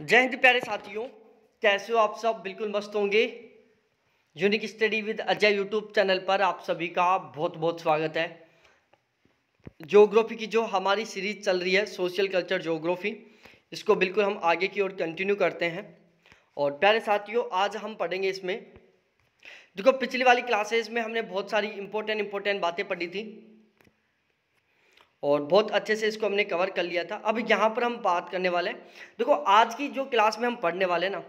जय हिंद प्यारे साथियों कैसे हो आप सब बिल्कुल मस्त होंगे unique study with Ajay YouTube channel पर आप सभी का बहुत बहुत स्वागत है ज्योग्राफी की जो हमारी सीरीज चल रही है सोशल कल्चर ज्योग्राफी इसको बिल्कुल हम आगे की ओर कंटिन्यू करते हैं और प्यारे साथियों आज हम पढ़ेंगे इसमें देखो पिछली वाली क्लासेज में हमने बहुत सारी इंपॉर्टेंट इंपॉर्टेंट बातें पढ़ी थी और बहुत अच्छे से इसको हमने कवर कर लिया था अब यहाँ पर हम बात करने वाले हैं देखो आज की जो क्लास में हम पढ़ने वाले ना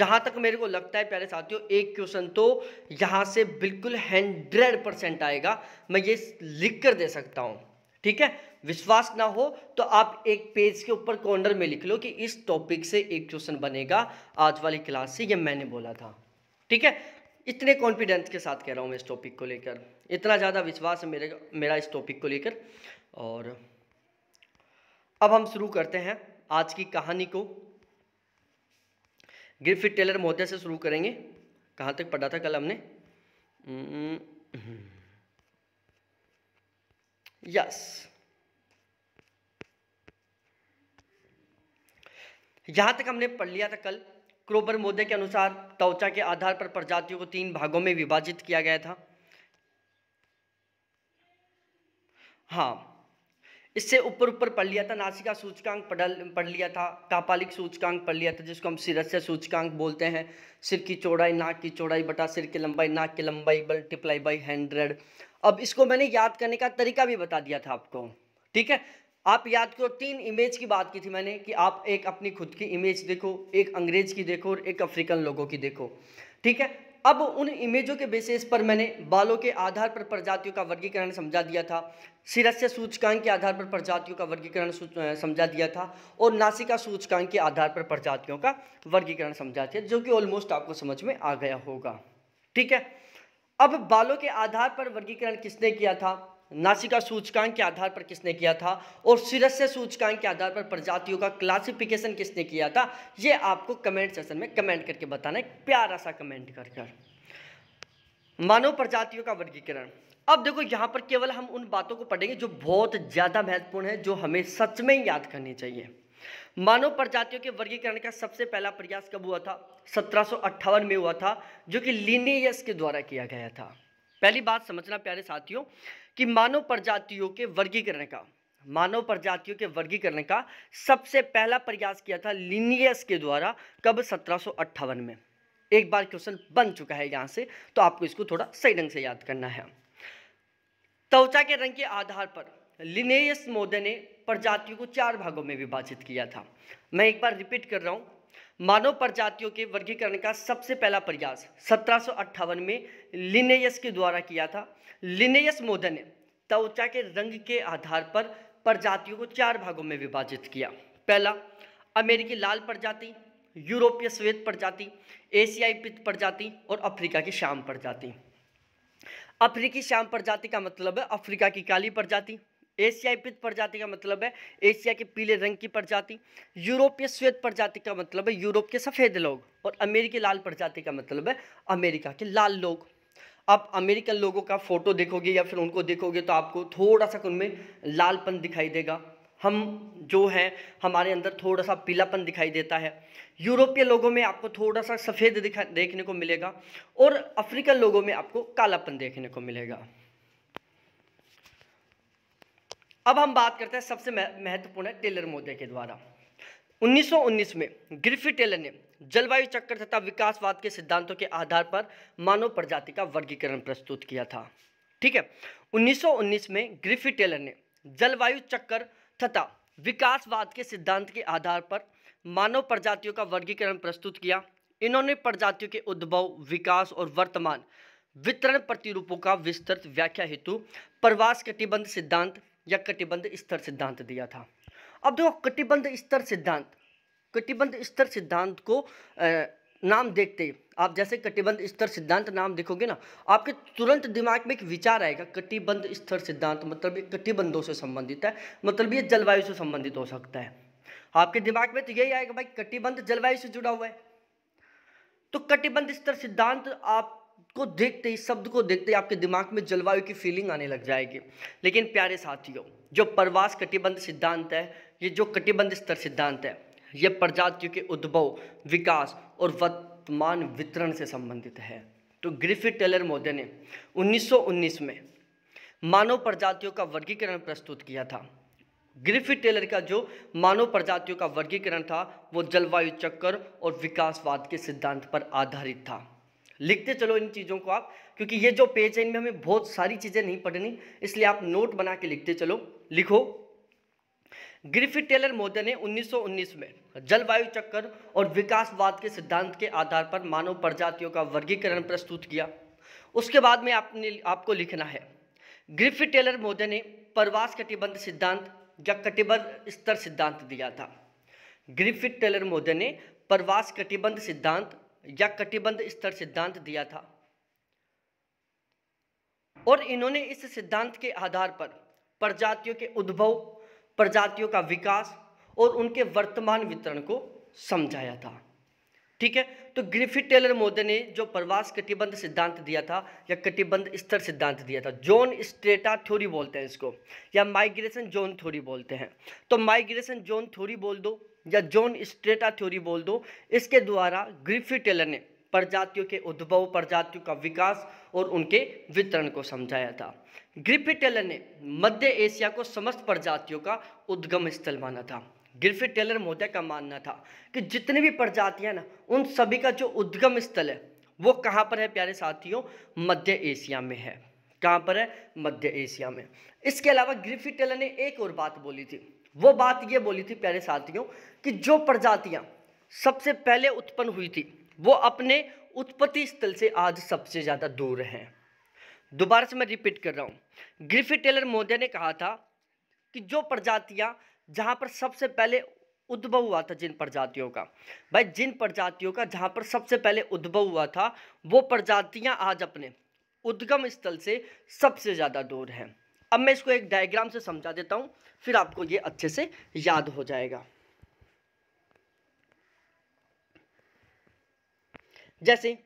जहाँ तक मेरे को लगता है प्यारे साथियों एक क्वेश्चन तो यहाँ से बिल्कुल हंड्रेड परसेंट आएगा मैं ये लिख कर दे सकता हूँ ठीक है विश्वास ना हो तो आप एक पेज के ऊपर कॉर्नर में लिख लो कि इस टॉपिक से एक क्वेश्चन बनेगा आज वाली क्लास से ये मैंने बोला था ठीक है इतने कॉन्फिडेंस के साथ कह रहा हूँ मैं इस टॉपिक को लेकर इतना ज़्यादा विश्वास है मेरे मेरा इस टॉपिक को लेकर और अब हम शुरू करते हैं आज की कहानी को ग्रिफिट टेलर महोदय से शुरू करेंगे कहाँ तक पढ़ा था कल हमने यस यहाँ तक हमने पढ़ लिया था कल क्रोबर मोदे के अनुसार त्वचा के आधार पर प्रजातियों को तीन भागों में विभाजित किया गया था हाँ इससे ऊपर ऊपर पढ़ लिया था नासिका सूचकांक पढ़ पढ़ लिया था कापालिक सूचकांक पढ़ लिया था जिसको हम सिरस्य सूचकांक बोलते हैं सिर की चौड़ाई नाक की चौड़ाई बटा सिर की लंबाई नाक की लंबाई मल्टीप्लाई बाई हंड्रेड अब इसको मैंने याद करने का तरीका भी बता दिया था आपको ठीक है आप याद करो तीन इमेज की बात की थी मैंने कि आप एक अपनी खुद की इमेज देखो एक अंग्रेज की देखो और एक अफ्रीकन लोगों की देखो ठीक है अब उन इमेजों के बेसिस पर मैंने बालों के आधार पर प्रजातियों का वर्गीकरण समझा दिया था सिरस्य सूचकांक के आधार पर प्रजातियों का वर्गीकरण समझा दिया था और नासिका सूचकांक के आधार पर प्रजातियों का वर्गीकरण समझा दिया जो कि ऑलमोस्ट आपको समझ में आ गया होगा ठीक है अब बालों के आधार पर वर्गीकरण किसने किया था नासिका सूचकांक के आधार पर किसने किया था और सिरस्य सूचकांक के आधार पर प्रजातियों का क्लासिफिकेशन किसने किया था ये आपको कमेंट सेशन में कमेंट करके बताना है प्यारा सा कमेंट कर कर मानव प्रजातियों का वर्गीकरण अब देखो यहाँ पर केवल हम उन बातों को पढ़ेंगे जो बहुत ज़्यादा महत्वपूर्ण है जो हमें सच में ही याद करनी चाहिए मानव प्रजातियों के वर्गीकरण का सबसे पहला प्रयास कब हुआ था सत्रह में हुआ था जो कि लीनियस के द्वारा किया गया था पहली बात समझना प्यारे साथियों कि मानव प्रजातियों के वर्गीकरण का मानव प्रजातियों के वर्गीकरण का सबसे पहला प्रयास किया था लिनियस के द्वारा कब सत्रह में एक बार क्वेश्चन बन चुका है यहाँ से तो आपको इसको थोड़ा सही ढंग से याद करना है त्वचा के रंग के आधार पर लिनेयस मोदे ने प्रजातियों को चार भागों में विभाजित किया था मैं एक बार रिपीट कर रहा हूँ मानव प्रजातियों के वर्गीकरण का सबसे पहला प्रयास सत्रह में लिनेयस के द्वारा किया था लिनेयस मोदन ने त्वचा के रंग के आधार पर प्रजातियों को चार भागों में विभाजित किया पहला अमेरिकी लाल प्रजाति यूरोपीय श्वेत प्रजाति एशियाई पित्त प्रजाति और अफ्रीका की श्याम प्रजाति अफ्रीकी श्याम प्रजाति का मतलब है अफ्रीका की काली प्रजाति एशियाई पित्त प्रजाति का मतलब है एशिया के पीले रंग की प्रजाति यूरोपीय श्वेत प्रजाति का मतलब है यूरोप के सफ़ेद लोग और अमेरिकी लाल प्रजाति का मतलब है अमेरिका के लाल लोग आप अमेरिकन लोगों का फ़ोटो देखोगे या फिर उनको देखोगे तो आपको थोड़ा सा उनमें लालपन दिखाई देगा हम जो है हमारे अंदर थोड़ा सा पीलापन दिखाई देता है यूरोपीय लोगों में आपको थोड़ा सा सफ़ेद दिखा देखने को मिलेगा और अफ्रीकन लोगों में आपको कालापन देखने को मिलेगा अब हम बात करते हैं सबसे महत्वपूर्ण है टेलर मोदे के द्वारा 1919 में ग्रिफी टेलर ने जलवायु चक्र तथा विकासवाद के सिद्धांतों के आधार पर मानव प्रजाति का वर्गीकरण प्रस्तुत किया था ठीक है 1919 में ग्रिफी टेलर ने जलवायु चक्र तथा विकासवाद के सिद्धांत के आधार पर मानव प्रजातियों का वर्गीकरण प्रस्तुत किया इन्होंने प्रजातियों के उद्भव विकास और वर्तमान वितरण प्रतिरूपों का विस्तृत व्याख्या हेतु प्रवास कटिबंध सिद्धांत या कटिबंध स्तर सिद्धांत दिया था अब देखो कटिबंध स्तर सिद्धांत कटिबंध स्तर सिद्धांत को नाम देखते ही आप जैसे कटिबंध स्तर सिद्धांत नाम देखोगे ना आपके तुरंत दिमाग में एक विचार आएगा कटिबंध स्तर सिद्धांत मतलब ये कटिबंधों से संबंधित है मतलब ये जलवायु से संबंधित हो सकता है आपके दिमाग में तो यही आएगा भाई कटिबंध जलवायु से जुड़ा हुआ है तो कटिबंध स्तर सिद्धांत आप को देखते ही शब्द को देखते ही आपके दिमाग में जलवायु की फीलिंग आने लग जाएगी लेकिन प्यारे साथियों जो प्रवास कटिबंध सिद्धांत है ये जो कटिबंध स्तर सिद्धांत है ये प्रजातियों के उद्भव विकास और वर्तमान वितरण से संबंधित है तो ग्रिफिट टेलर मोदे ने 1919 में मानव प्रजातियों का वर्गीकरण प्रस्तुत किया था ग्रिफिट टेलर का जो मानव प्रजातियों का वर्गीकरण था वो जलवायु चक्कर और विकासवाद के सिद्धांत पर आधारित था लिखते चलो इन चीज़ों को आप क्योंकि ये जो पेज है इनमें हमें बहुत सारी चीज़ें नहीं पढ़नी इसलिए आप नोट बना के लिखते चलो लिखो ग्रिफिथ टेलर मोदे ने 1919 में जलवायु चक्कर और विकासवाद के सिद्धांत के आधार पर मानव प्रजातियों का वर्गीकरण प्रस्तुत किया उसके बाद में आपने आपको लिखना है ग्रिफिथ टेलर मोदे ने प्रवास कटिबंध सिद्धांत या कटिबंध स्तर सिद्धांत दिया था ग्रिफिथ टेलर मोदे ने प्रवास कटिबंध सिद्धांत या कटिबंध स्तर सिद्धांत दिया था और इन्होंने इस सिद्धांत के आधार पर प्रजातियों के उद्भव प्रजातियों का विकास और उनके वर्तमान वितरण को समझाया था ठीक है तो ग्रिफिथ टेलर मोदे ने जो प्रवास कटिबंध सिद्धांत दिया था या कटिबंध स्तर सिद्धांत दिया था जोन स्ट्रेटा थ्योरी बोलते हैं इसको या माइग्रेशन जोन थ्योरी बोलते हैं तो माइग्रेशन जोन थ्योरी बोल दो या जोन स्ट्रेटा थ्योरी बोल दो इसके द्वारा ग्रिफी टेलर ने प्रजातियों के उद्भव प्रजातियों का विकास और उनके वितरण को समझाया था ग्रिफी टेलर ने मध्य एशिया को समस्त प्रजातियों का उद्गम स्थल माना था गिरफिट टेलर मोदे का मानना था कि जितनी भी प्रजातियाँ ना उन सभी का जो उद्गम स्थल है वो कहाँ पर है प्यारे साथियों मध्य एशिया में है कहाँ पर है मध्य एशिया में इसके अलावा ग्रिफिट टेलर ने एक और बात बोली थी वो बात ये बोली थी प्यारे साथियों कि जो प्रजातियाँ सबसे पहले उत्पन्न हुई थी वो अपने उत्पत्ति स्थल से आज सबसे ज़्यादा दूर हैं दोबारा से मैं रिपीट कर रहा हूँ ग्रिफिट टेलर मोदे ने कहा था कि जो प्रजातियाँ जहाँ पर सबसे पहले उद्भव हुआ था जिन प्रजातियों का भाई जिन प्रजातियों का जहाँ पर सबसे पहले उद्भव हुआ था वो प्रजातियाँ आज अपने उद्गम स्थल से सबसे ज़्यादा दूर हैं अब मैं इसको एक डायग्राम से समझा देता हूँ फिर आपको ये अच्छे से याद हो जाएगा जैसे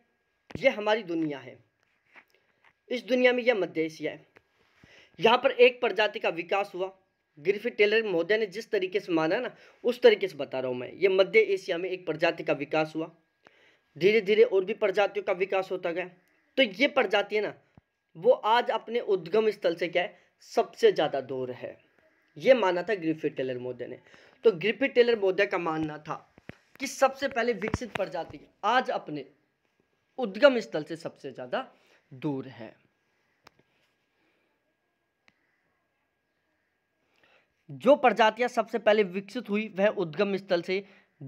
ये हमारी दुनिया है इस दुनिया में यह मध्य एशिया है यहाँ पर एक प्रजाति का विकास हुआ ग्रिफिथ टेलर महोदय ने जिस तरीके से माना ना उस तरीके से बता रहा हूँ मैं ये मध्य एशिया में एक प्रजाति का विकास हुआ धीरे धीरे और भी प्रजातियों का विकास होता गया तो ये प्रजाति है ना वो आज अपने उद्गम स्थल से क्या है सबसे ज़्यादा दूर है ये माना था ग्रिफिथ टेलर महोदय ने तो ग्रिफिथ टेलर महोदय का मानना था कि सबसे पहले विकसित प्रजाति आज अपने उद्गम स्थल से सबसे ज़्यादा दूर है जो प्रजातियां सबसे पहले विकसित हुई वह उद्गम स्थल से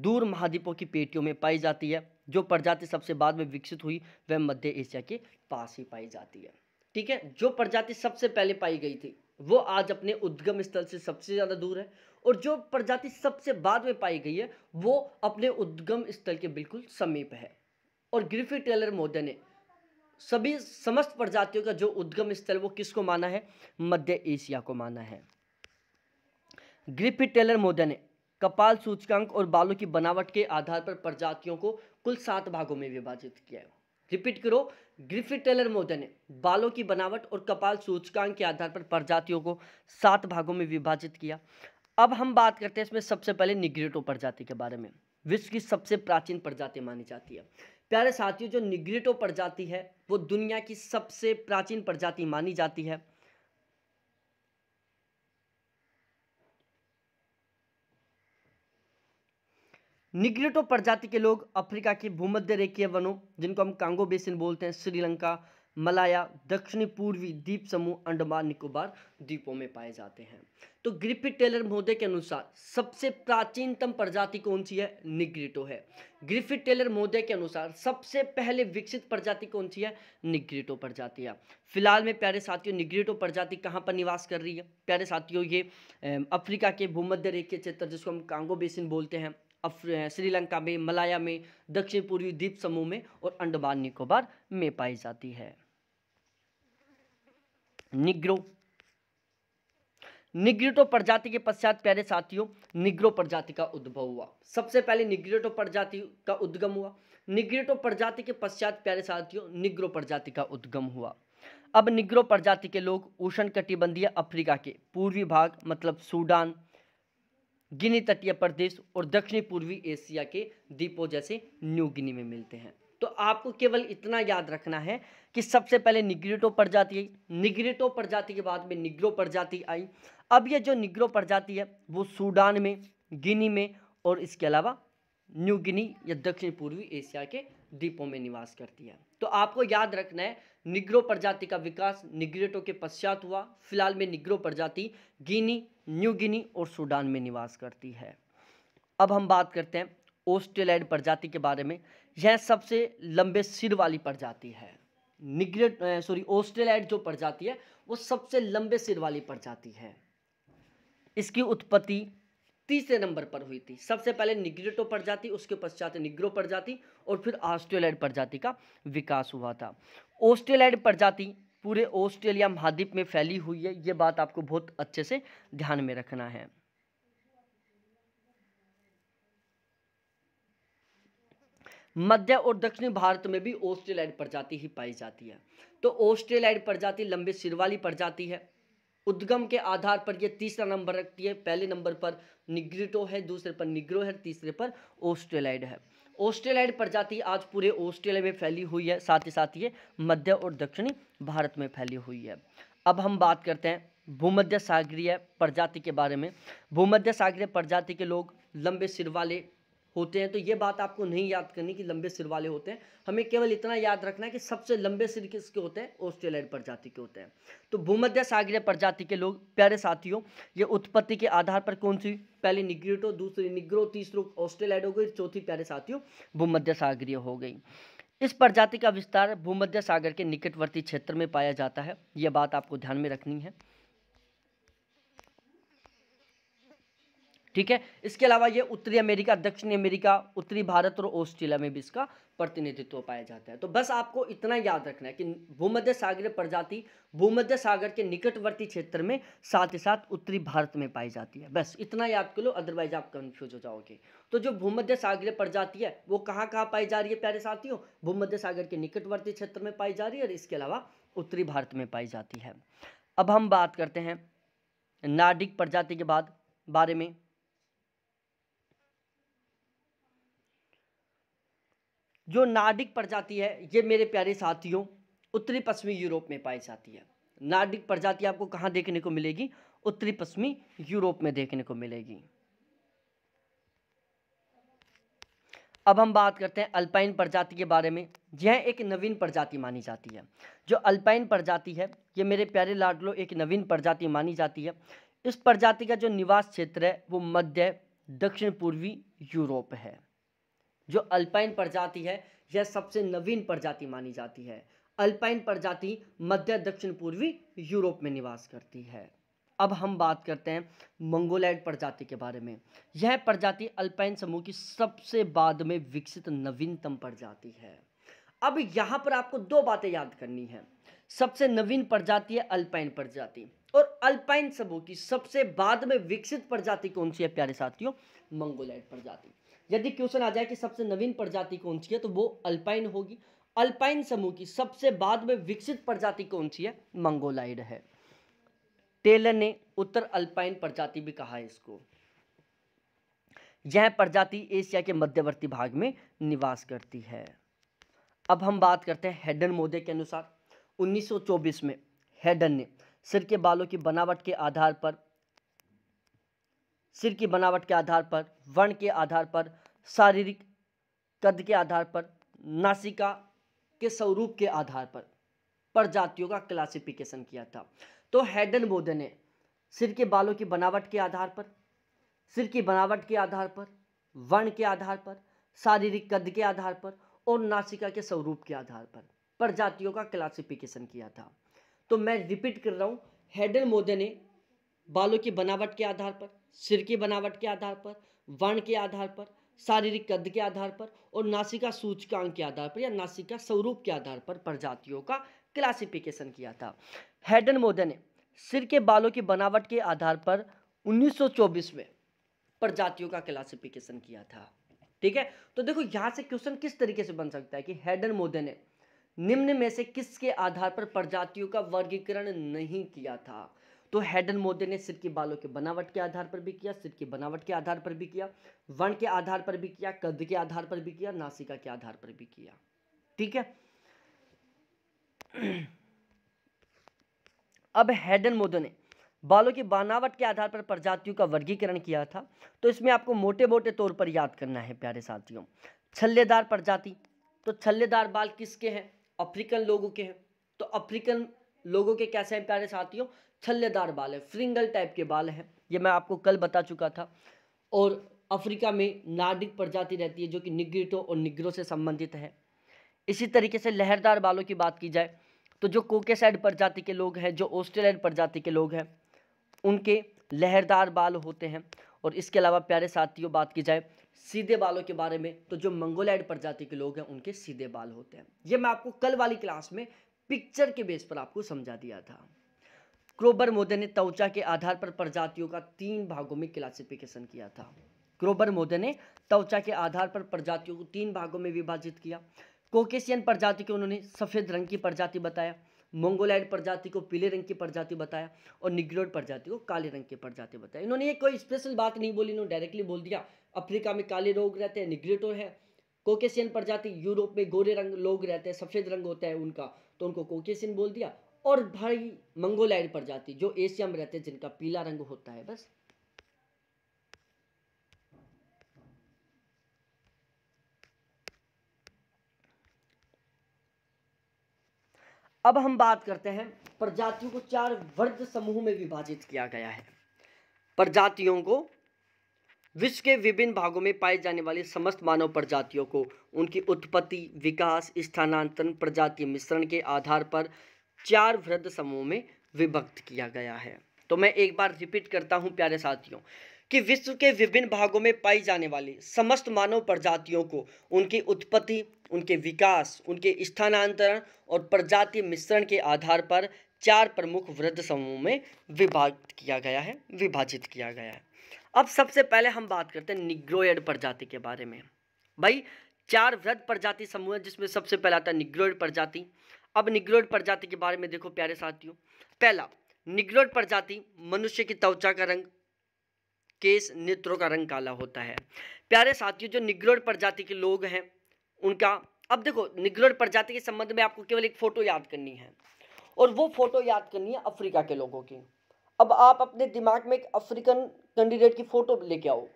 दूर महाद्वीपों की पेटियों में पाई जाती है जो प्रजाति सबसे बाद में विकसित हुई वह मध्य एशिया के पास ही पाई जाती है ठीक है जो प्रजाति सबसे पहले पाई गई थी वो आज अपने उद्गम स्थल से सबसे ज़्यादा दूर है और जो प्रजाति सबसे बाद में पाई गई है वो अपने उद्गम स्थल के बिल्कुल समीप है और ग्रिफी टेलर मोदे ने सभी समस्त प्रजातियों का जो उद्गम स्थल वो किसको माना है मध्य एशिया को माना है ग्रिफिट टेलर मोदन ने कपाल सूचकांक और बालों की बनावट के आधार पर प्रजातियों को कुल सात भागों में विभाजित किया है रिपीट करो ग्रिफिट टेलर मोदन ने बालों की बनावट और कपाल सूचकांक के आधार पर प्रजातियों को सात भागों में विभाजित किया अब हम बात करते हैं इसमें सबसे पहले निग्रेटो प्रजाति के बारे में विश्व की सबसे प्राचीन प्रजाति मानी जाती है प्यारे साथियों जो निग्रेटो प्रजाति है वो दुनिया की सबसे प्राचीन प्रजाति मानी जाती है निग्रेटो प्रजाति के लोग अफ्रीका के भूमध्य रेखीय वनों जिनको हम कांगो बेसिन बोलते हैं श्रीलंका मलाया दक्षिणी पूर्वी द्वीप समूह अंडमान निकोबार द्वीपों में पाए जाते हैं तो ग्रिफिथ टेलर महोदय के अनुसार सबसे प्राचीनतम प्रजाति कौन सी है निग्रिटो है ग्रिफिथ टेलर महोदय के अनुसार सबसे पहले विकसित प्रजाति कौन सी है निग्रिटो प्रजाति है फिलहाल में प्यारे साथियों निग्रिटो प्रजाति कहाँ पर निवास कर रही है प्यारे साथियों ये अफ्रीका के भूमध्य रेखीय क्षेत्र जिसको हम कांगो बेसिन बोलते हैं श्रीलंका में मलाया में दक्षिण पूर्वी द्वीप समूह में और अंडमान निकोबार में पाई जाती है निग्रो निग्रिटो प्रजाति के पश्चात प्यारे साथियों निग्रो प्रजाति का उद्भव हुआ सबसे पहले निग्रिटो प्रजाति का उद्गम हुआ निग्रिटो प्रजाति के पश्चात प्यारे साथियों निग्रो प्रजाति का उद्गम हुआ अब निग्रो प्रजाति के लोग उष्ण कटिबंधीय अफ्रीका के पूर्वी भाग मतलब सूडान गिनी तटीय प्रदेश और दक्षिणी पूर्वी एशिया के द्वीपों जैसे न्यू गिनी में मिलते हैं तो आपको केवल इतना याद रखना है कि सबसे पहले निग्रेटो प्रजाति आई निग्रेटो प्रजाति के बाद में निग्रो प्रजाति आई अब ये जो निग्रो प्रजाति है वो सूडान में गिनी में और इसके अलावा न्यू गिनी या दक्षिण पूर्वी एशिया के द्वीपों में निवास करती है तो आपको याद रखना है निग्रो प्रजाति का विकास निग्रेटो के पश्चात हुआ फिलहाल में निग्रो प्रजाति गिनी न्यू गिनी और सूडान में निवास करती है अब हम बात करते हैं ओस्ट्रेलाइड प्रजाति के बारे में यह सबसे लंबे सिर वाली प्रजाति है निग्रेट सॉरी ओस्ट्रेलाइड जो प्रजाति है वो सबसे लंबे सिर वाली प्रजाति है इसकी उत्पत्ति तीसरे नंबर पर हुई थी सबसे पहले निग्रेटो प्रजाति उसके पश्चात निग्रो प्रजाति और फिर ऑस्ट्रेलाइड प्रजाति का विकास हुआ था ऑस्ट्रेलाइड प्रजाति पूरे ऑस्ट्रेलिया महाद्वीप में फैली हुई है ये बात आपको बहुत अच्छे से ध्यान में रखना है मध्य और दक्षिणी भारत में भी ऑस्ट्रेलाइड प्रजाति ही पाई जाती है तो ऑस्ट्रेलाइड प्रजाति लंबे सिर वाली प्रजाति है उद्गम के आधार पर यह तीसरा नंबर रखती है पहले नंबर पर निग्रिटो है दूसरे पर निग्रो है तीसरे पर ऑस्ट्रेलाइड है ऑस्ट्रेलाइड प्रजाति आज पूरे ऑस्ट्रेलिया में फैली हुई है साथ ही साथ ये मध्य और दक्षिणी भारत में फैली हुई है अब हम बात करते हैं भूमध्य सागरीय प्रजाति के बारे में भूमध्य सागरीय प्रजाति के लोग लंबे सिर वाले होते हैं तो ये बात आपको नहीं याद करनी कि लंबे सिर वाले होते हैं हमें केवल इतना याद रखना है कि सबसे लंबे सिर किसके होते हैं ऑस्ट्रेलियाई प्रजाति के होते हैं तो भूमध्य सागरीय प्रजाति के लोग प्यारे साथियों ये उत्पत्ति के आधार पर कौन सी पहली निग्रेटो दूसरी निग्रो तीसरी ऑस्ट्रेलाइड हो गई चौथी प्यारे साथियों भूमध्य सागरीय हो गई इस प्रजाति का विस्तार भूमध्य सागर के निकटवर्ती क्षेत्र में पाया जाता है यह बात आपको ध्यान में रखनी है ठीक है इसके अलावा ये उत्तरी अमेरिका दक्षिणी अमेरिका उत्तरी भारत और ऑस्ट्रेलिया में भी इसका प्रतिनिधित्व पाया जाता है तो बस आपको इतना याद रखना है कि भूमध्य सागरीय प्रजाति भूमध्य सागर के निकटवर्ती क्षेत्र में साथ ही साथ उत्तरी भारत में पाई जाती है बस इतना याद कर लो अदरवाइज आप कन्फ्यूज हो जाओगे तो जो भूमध्य सागरीय प्रजाति है वो कहाँ कहाँ पाई जा रही है प्यारे साथियों भूमध्य सागर के निकटवर्ती क्षेत्र में पाई जा रही है और इसके अलावा उत्तरी भारत में पाई जाती है अब हम बात करते हैं नाडिक प्रजाति के बाद बारे में जो नार्डिक प्रजाति है ये मेरे प्यारे साथियों उत्तरी पश्चिमी यूरोप में पाई जाती है नार्डिक प्रजाति आपको कहाँ देखने को मिलेगी उत्तरी पश्चिमी यूरोप में देखने को मिलेगी अब हम बात करते हैं अल्पाइन प्रजाति के बारे में यह एक नवीन प्रजाति मानी जाती है जो अल्पाइन प्रजाति है ये मेरे प्यारे लाडलो एक नवीन प्रजाति मानी जाती है इस प्रजाति का जो निवास क्षेत्र है वो मध्य दक्षिण पूर्वी यूरोप है जो अल्पाइन प्रजाति है यह सबसे नवीन प्रजाति मानी जाती है अल्पाइन प्रजाति मध्य दक्षिण पूर्वी यूरोप में निवास करती है अब हम बात करते हैं मंगोलैंड प्रजाति के बारे में यह प्रजाति अल्पाइन समूह की सबसे बाद में विकसित नवीनतम प्रजाति है अब यहाँ पर आपको दो बातें याद करनी है सबसे नवीन प्रजाति है अल्पाइन प्रजाति और अल्पाइन समूह की सबसे बाद में विकसित प्रजाति कौन सी है प्यारे साथियों मंगोलाइड प्रजाति यदि क्वेश्चन आ जाए कि सबसे नवीन प्रजाति कौन सी है तो वो अल्पाइन होगी अल्पाइन समूह की सबसे बाद में विकसित प्रजाति कौन सी है मंगोलाइड है टेलर ने उत्तर अल्पाइन प्रजाति भी कहा है इसको यह प्रजाति एशिया के मध्यवर्ती भाग में निवास करती है अब हम बात करते हैं हेडन मोदे के अनुसार 1924 में हेडन ने सिर के बालों की बनावट के आधार पर सिर की बनावट के आधार पर वर्ण के आधार पर शारीरिक कद के आधार पर नासिका के स्वरूप के आधार पर प्रजातियों का क्लासिफिकेशन किया था तो हेडन बोधे ने सिर के बालों की बनावट के आधार पर सिर की बनावट के आधार पर वर्ण के आधार पर शारीरिक कद के आधार पर और नासिका के स्वरूप के आधार पर प्रजातियों का क्लासिफिकेशन किया था तो मैं रिपीट कर रहा हूँ हेडन मोदे ने बालों की बनावट के आधार पर सिर की बनावट के आधार पर वर्ण के आधार पर शारीरिक कद के आधार पर और नासिका सूचकांक के आधार पर या नासिका स्वरूप के आधार पर प्रजातियों का क्लासिफिकेशन किया था हेडन मोदे ने सिर के बालों की बनावट के आधार पर 1924 में प्रजातियों का क्लासिफिकेशन किया था ठीक है तो देखो यहाँ से क्वेश्चन किस तरीके से बन सकता है कि हेडन मोदे ने निम्न में से किसके आधार पर प्रजातियों का वर्गीकरण नहीं किया था तो हेडन मोदे ने सिर के बालों के बनावट के आधार पर भी किया सिर की बनावट के आधार पर भी किया वर्ण के आधार पर भी किया कद के आधार पर भी किया नासिका के आधार पर भी किया ठीक है अब हेडन मोदे ने बालों की बनावट के आधार पर प्रजातियों का वर्गीकरण किया था तो इसमें आपको मोटे मोटे तौर पर याद करना है प्यारे साथियों छल्लेदार प्रजाति तो छल्लेदार बाल किसके हैं अफ्रीकन लोगों के हैं तो अफ्रीकन लोगों के कैसे हैं प्यारे साथियों छल्लेदार बाल है फ्रिंगल टाइप के बाल हैं ये मैं आपको कल बता चुका था और अफ्रीका में नार्डिक प्रजाति रहती है जो कि निग्रिटो और निग्रो से संबंधित है इसी तरीके से लहरदार बालों की बात की जाए तो जो कोकेसाइड प्रजाति के लोग हैं जो ऑस्ट्रेलियन प्रजाति के लोग हैं उनके लहरदार बाल होते हैं और इसके अलावा प्यारे साथियों बात की जाए सीधे बालों के बारे में तो जो मंगोलाइड प्रजाति के लोग हैं उनके सीधे बाल होते हैं ये मैं आपको कल वाली क्लास में पिक्चर के बेस पर आपको समझा दिया था क्रोबर मोदे ने त्वचा के आधार पर प्रजातियों का तीन भागों में क्लासिफिकेशन किया था क्रोबर मोदे ने त्वचा के आधार पर प्रजातियों को तीन भागों में विभाजित किया कोकेशियन प्रजाति को उन्होंने सफ़ेद रंग की प्रजाति बताया मंगोलाइड प्रजाति को पीले रंग की प्रजाति बताया और निग्रोड प्रजाति को काले रंग की प्रजाति बताया इन्होंने ये कोई स्पेशल बात नहीं बोली इन्होंने डायरेक्टली बोल दिया अफ्रीका में काले लोग रहते हैं निग्रेटो तो है कोकेशियन प्रजाति यूरोप में गोरे रंग लोग रहते हैं सफ़ेद रंग होता है उनका तो उनको कोकेशियन बोल दिया और भाई मंगोलाइड प्रजाति जो एशिया में रहते हैं जिनका पीला रंग होता है बस अब हम बात करते हैं प्रजातियों को चार वर्ग समूह में विभाजित किया गया है प्रजातियों को विश्व के विभिन्न भागों में पाए जाने वाली समस्त मानव प्रजातियों को उनकी उत्पत्ति विकास स्थानांतरण प्रजाति मिश्रण के आधार पर चार वृद्ध समूह में विभक्त किया गया है तो मैं एक बार रिपीट करता हूँ प्यारे साथियों कि विश्व के विभिन्न भागों में पाई जाने वाली समस्त मानव प्रजातियों को उनकी उत्पत्ति उनके विकास उनके स्थानांतरण और प्रजाति मिश्रण के आधार पर चार प्रमुख वृद्ध समूह में विभाजित किया गया है विभाजित किया गया है अब सबसे पहले हम बात करते हैं निग्रोयड प्रजाति के बारे में भाई चार वृद्ध प्रजाति समूह है जिसमें सबसे पहला आता है निग्रोयड प्रजाति अब निग्रोड प्रजाति के बारे में देखो प्यारे साथियों पहला निग्रोड प्रजाति मनुष्य की त्वचा का रंग केस नेत्रों का रंग काला होता है प्यारे साथियों जो निग्रोड प्रजाति के लोग हैं उनका अब देखो निग्रोड प्रजाति के संबंध में आपको केवल एक फ़ोटो याद करनी है और वो फ़ोटो याद करनी है अफ्रीका के लोगों की अब आप अपने दिमाग में एक अफ्रीकन कैंडिडेट की फ़ोटो लेके आओ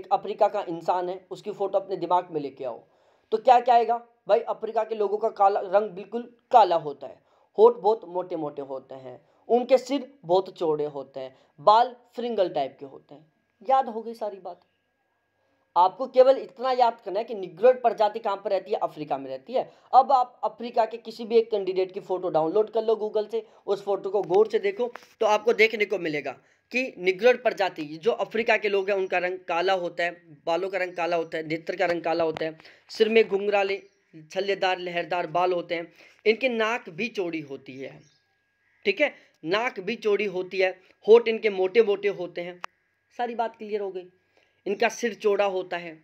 एक अफ्रीका का इंसान है उसकी फ़ोटो अपने दिमाग में लेके आओ तो क्या क्या आएगा भाई अफ्रीका के लोगों का काला रंग बिल्कुल काला होता है होठ बहुत मोटे मोटे होते हैं उनके सिर बहुत चौड़े होते हैं बाल फ्रिंगल टाइप के होते हैं याद हो गई सारी बात आपको केवल इतना याद करना है कि निग्रोड प्रजाति कहाँ पर रहती है अफ्रीका में रहती है अब आप अफ्रीका के किसी भी एक कैंडिडेट की फ़ोटो डाउनलोड कर लो गूगल से उस फोटो को गौर से देखो तो आपको देखने को मिलेगा कि निग्रोड प्रजाति जो अफ्रीका के लोग हैं उनका रंग काला होता है बालों का रंग काला होता है नेत्र का रंग काला होता है सिर में घुंघराले छल्लेदार लहरदार बाल होते हैं इनकी नाक भी चौड़ी होती है ठीक है नाक भी चौड़ी होती है होठ इनके मोटे मोटे होते हैं सारी बात क्लियर हो गई इनका सिर चौड़ा होता है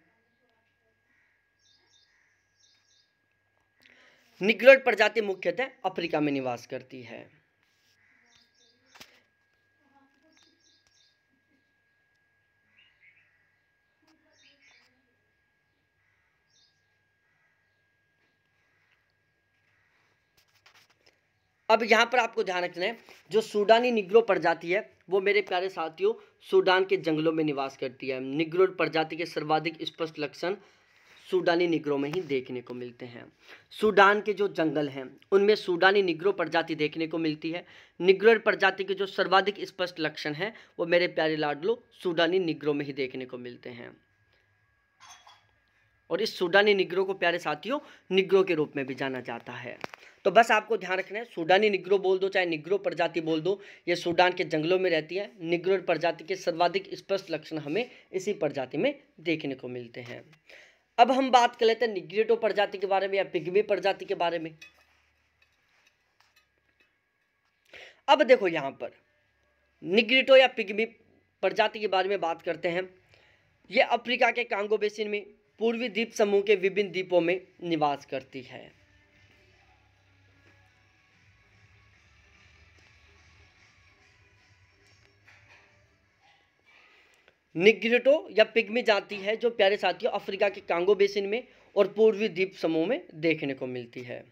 निग्रोड प्रजाति मुख्यतः अफ्रीका में निवास करती है अब यहाँ पर आपको ध्यान रखना है जो सूडानी निग्रो प्रजाति है वो मेरे प्यारे साथियों सूडान के जंगलों में निवास करती है निग्रो प्रजाति के सर्वाधिक स्पष्ट लक्षण सूडानी निग्रो में ही देखने को मिलते हैं सूडान के जो जंगल हैं उनमें सूडानी निग्रो प्रजाति देखने को मिलती है निग्रो प्रजाति के जो सर्वाधिक स्पष्ट लक्षण हैं वो मेरे प्यारे लाडलो सूडानी निग्रो में ही देखने को मिलते हैं और इस सूडानी निग्रो को प्यारे साथियों निग्रो के रूप में भी जाना जाता है तो बस आपको ध्यान रखना है सूडानी निग्रो बोल दो चाहे निग्रो प्रजाति बोल दो ये सूडान के जंगलों में रहती है निग्रो प्रजाति के सर्वाधिक स्पष्ट लक्षण हमें इसी प्रजाति में देखने को मिलते हैं अब हम बात कर लेते हैं निग्रेटो प्रजाति के बारे में या पिगवे प्रजाति के बारे में अब देखो यहाँ पर निग्रिटो या पिग्मी प्रजाति के बारे में बात करते हैं यह अफ्रीका के कांगो बेसिन में पूर्वी द्वीप समूह के विभिन्न द्वीपों में निवास करती है निग्रिटो या पिग्मी जाति है जो प्यारे साथियों अफ्रीका के कांगो बेसिन में और पूर्वी द्वीप समूह में देखने को मिलती है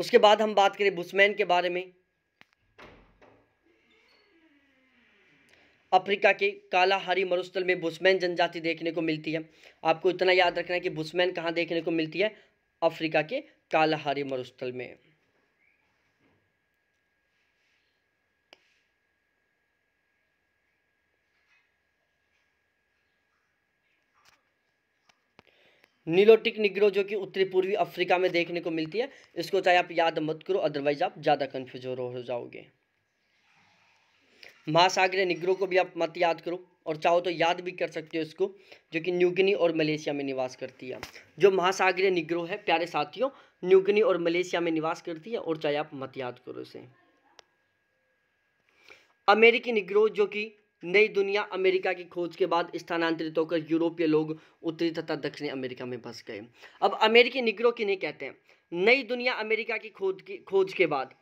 उसके बाद हम बात करें बुसमैन के बारे में अफ्रीका के काला हरी मरुस्थल में बुसमैन जनजाति देखने को मिलती है आपको इतना याद रखना है कि बुसमैन कहाँ देखने को मिलती है अफ्रीका के काला हरी मरुस्थल में नीलोटिक निग्रो जो कि उत्तरी पूर्वी अफ्रीका में देखने को मिलती है इसको चाहे आप याद मत करो अदरवाइज आप ज़्यादा कन्फ्यूज हो जाओगे महासागरीय निग्रो को भी आप मत याद करो और चाहो तो याद भी कर सकते हो इसको जो कि न्यूगिनी और मलेशिया में निवास करती है जो महासागरीय निग्रो है प्यारे साथियों न्यूगिनी और मलेशिया में निवास करती है और चाहे आप मत याद करो इसे अमेरिकी निग्रो जो कि नई दुनिया अमेरिका की खोज के बाद स्थानांतरित होकर यूरोपीय लोग उत्तरी तथा दक्षिणी अमेरिका में बस गए अब अमेरिकी निगरों की नहीं कहते हैं नई दुनिया अमेरिका की खोज की खोज के बाद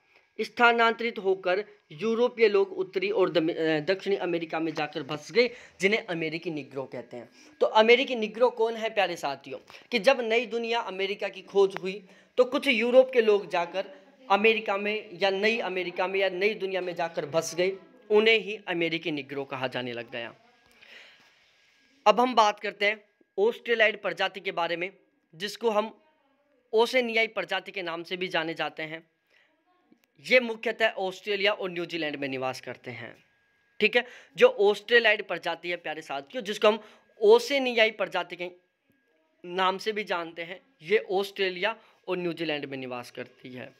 स्थानांतरित होकर यूरोपीय लोग उत्तरी और दक्षिणी अमेरिका में जाकर बस गए जिन्हें अमेरिकी निग्रो कहते हैं तो अमेरिकी निग्रो कौन है प्यारे साथियों कि जब नई दुनिया अमेरिका की खोज हुई तो कुछ यूरोप के लोग जाकर अमेरिका में या नई अमेरिका में या नई दुनिया में जाकर बस गए उन्हें ही अमेरिकी निग्रो कहा जाने लग गया अब हम बात करते हैं ऑस्ट्रेलाइड प्रजाति के बारे में जिसको हम ओसेनियाई प्रजाति के नाम से भी जाने जाते हैं ये मुख्यतः ऑस्ट्रेलिया और न्यूजीलैंड में निवास करते हैं ठीक है जो ऑस्ट्रेलाइड प्रजाति है प्यारे साथियों जिसको हम ओसेनियाई प्रजाति के नाम से भी जानते हैं ये ऑस्ट्रेलिया और न्यूजीलैंड में निवास करती है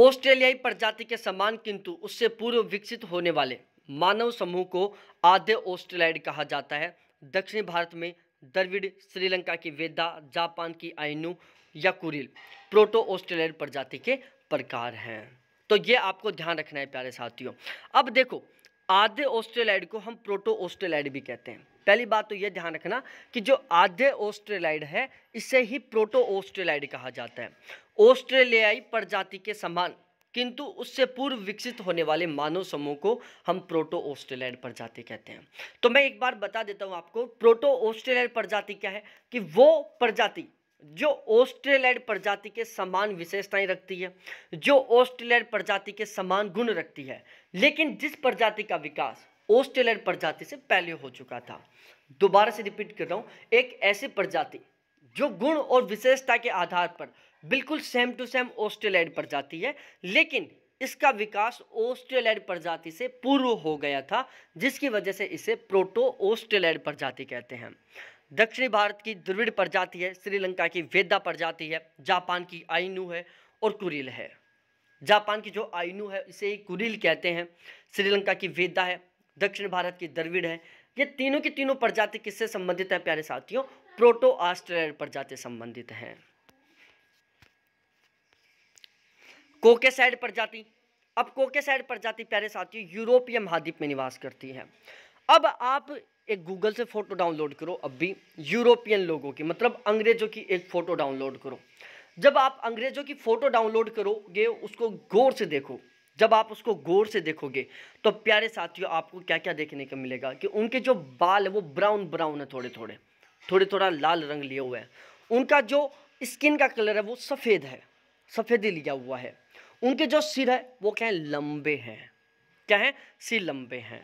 ऑस्ट्रेलियाई प्रजाति के समान किंतु उससे पूर्व विकसित होने वाले मानव समूह को आद्य ऑस्ट्रेलाइड कहा जाता है दक्षिण भारत में द्रविड़ श्रीलंका की वेदा जापान की आइनू या कुरिल प्रोटो ऑस्ट्रेलियाई प्रजाति के प्रकार हैं तो ये आपको ध्यान रखना है प्यारे साथियों अब देखो आधे ऑस्ट्रेलाइड को हम प्रोटो ऑस्ट्रेलाइड भी कहते हैं पहली बात तो ये ध्यान रखना कि जो आधे ऑस्ट्रेलाइड है इसे ही प्रोटो ऑस्ट्रेलाइड कहा जाता है ऑस्ट्रेलियाई प्रजाति के समान किंतु उससे पूर्व विकसित होने वाले मानव समूह को हम प्रोटो ऑस्ट्रेलियन प्रजाति कहते हैं तो मैं एक बार बता देता हूं आपको प्रोटो ऑस्ट्रेलियन प्रजाति क्या है कि वो प्रजाति जो ऑस्ट्रेलियन प्रजाति के समान विशेषताएं रखती है जो ऑस्ट्रेलियन प्रजाति के समान गुण रखती है लेकिन जिस प्रजाति का विकास ऑस्ट्रेलियन प्रजाति से पहले हो चुका था दोबारा से रिपीट कर रहा हूं एक ऐसी प्रजाति जो गुण और विशेषता के आधार पर बिल्कुल सेम टू सेम ऑस्ट्रेलाइड प्रजाति है लेकिन इसका विकास ऑस्ट्रेलाइड प्रजाति से पूर्व हो गया था जिसकी वजह से इसे प्रोटो ऑस्ट्रेलाइड प्रजाति कहते हैं दक्षिणी भारत की द्रविड़ प्रजाति है श्रीलंका की वेदा प्रजाति है जापान की आइनू है और कुरिल है जापान की जो आइनू है इसे कुरिल कहते हैं श्रीलंका की वेदा है दक्षिण भारत की द्रविड़ है ये तीनों की तीनों प्रजाति किससे संबंधित है प्यारे साथियों प्रोटो ऑस्ट्रेलियन प्रजाति संबंधित हैं कोकेसाइड प्रजाति अब कोकेसाइड प्रजाति प्यारे साथियों यूरोपीय महाद्वीप में निवास करती है अब आप एक गूगल से फ़ोटो डाउनलोड करो अब भी यूरोपियन लोगों की मतलब अंग्रेज़ों की एक फ़ोटो डाउनलोड करो जब आप अंग्रेज़ों की फ़ोटो डाउनलोड करोगे उसको गौर से देखो जब आप उसको गौर से देखोगे तो प्यारे साथियों आपको क्या क्या देखने को मिलेगा कि उनके जो बाल है वो ब्राउन ब्राउन है थोड़े थोड़े थोड़े थोड़ा लाल रंग लिए हुए हैं उनका जो स्किन का कलर है वो सफ़ेद है सफ़ेदी लिया हुआ है उनके जो सिर है वो क्या है लंबे हैं क्या है सिर लंबे हैं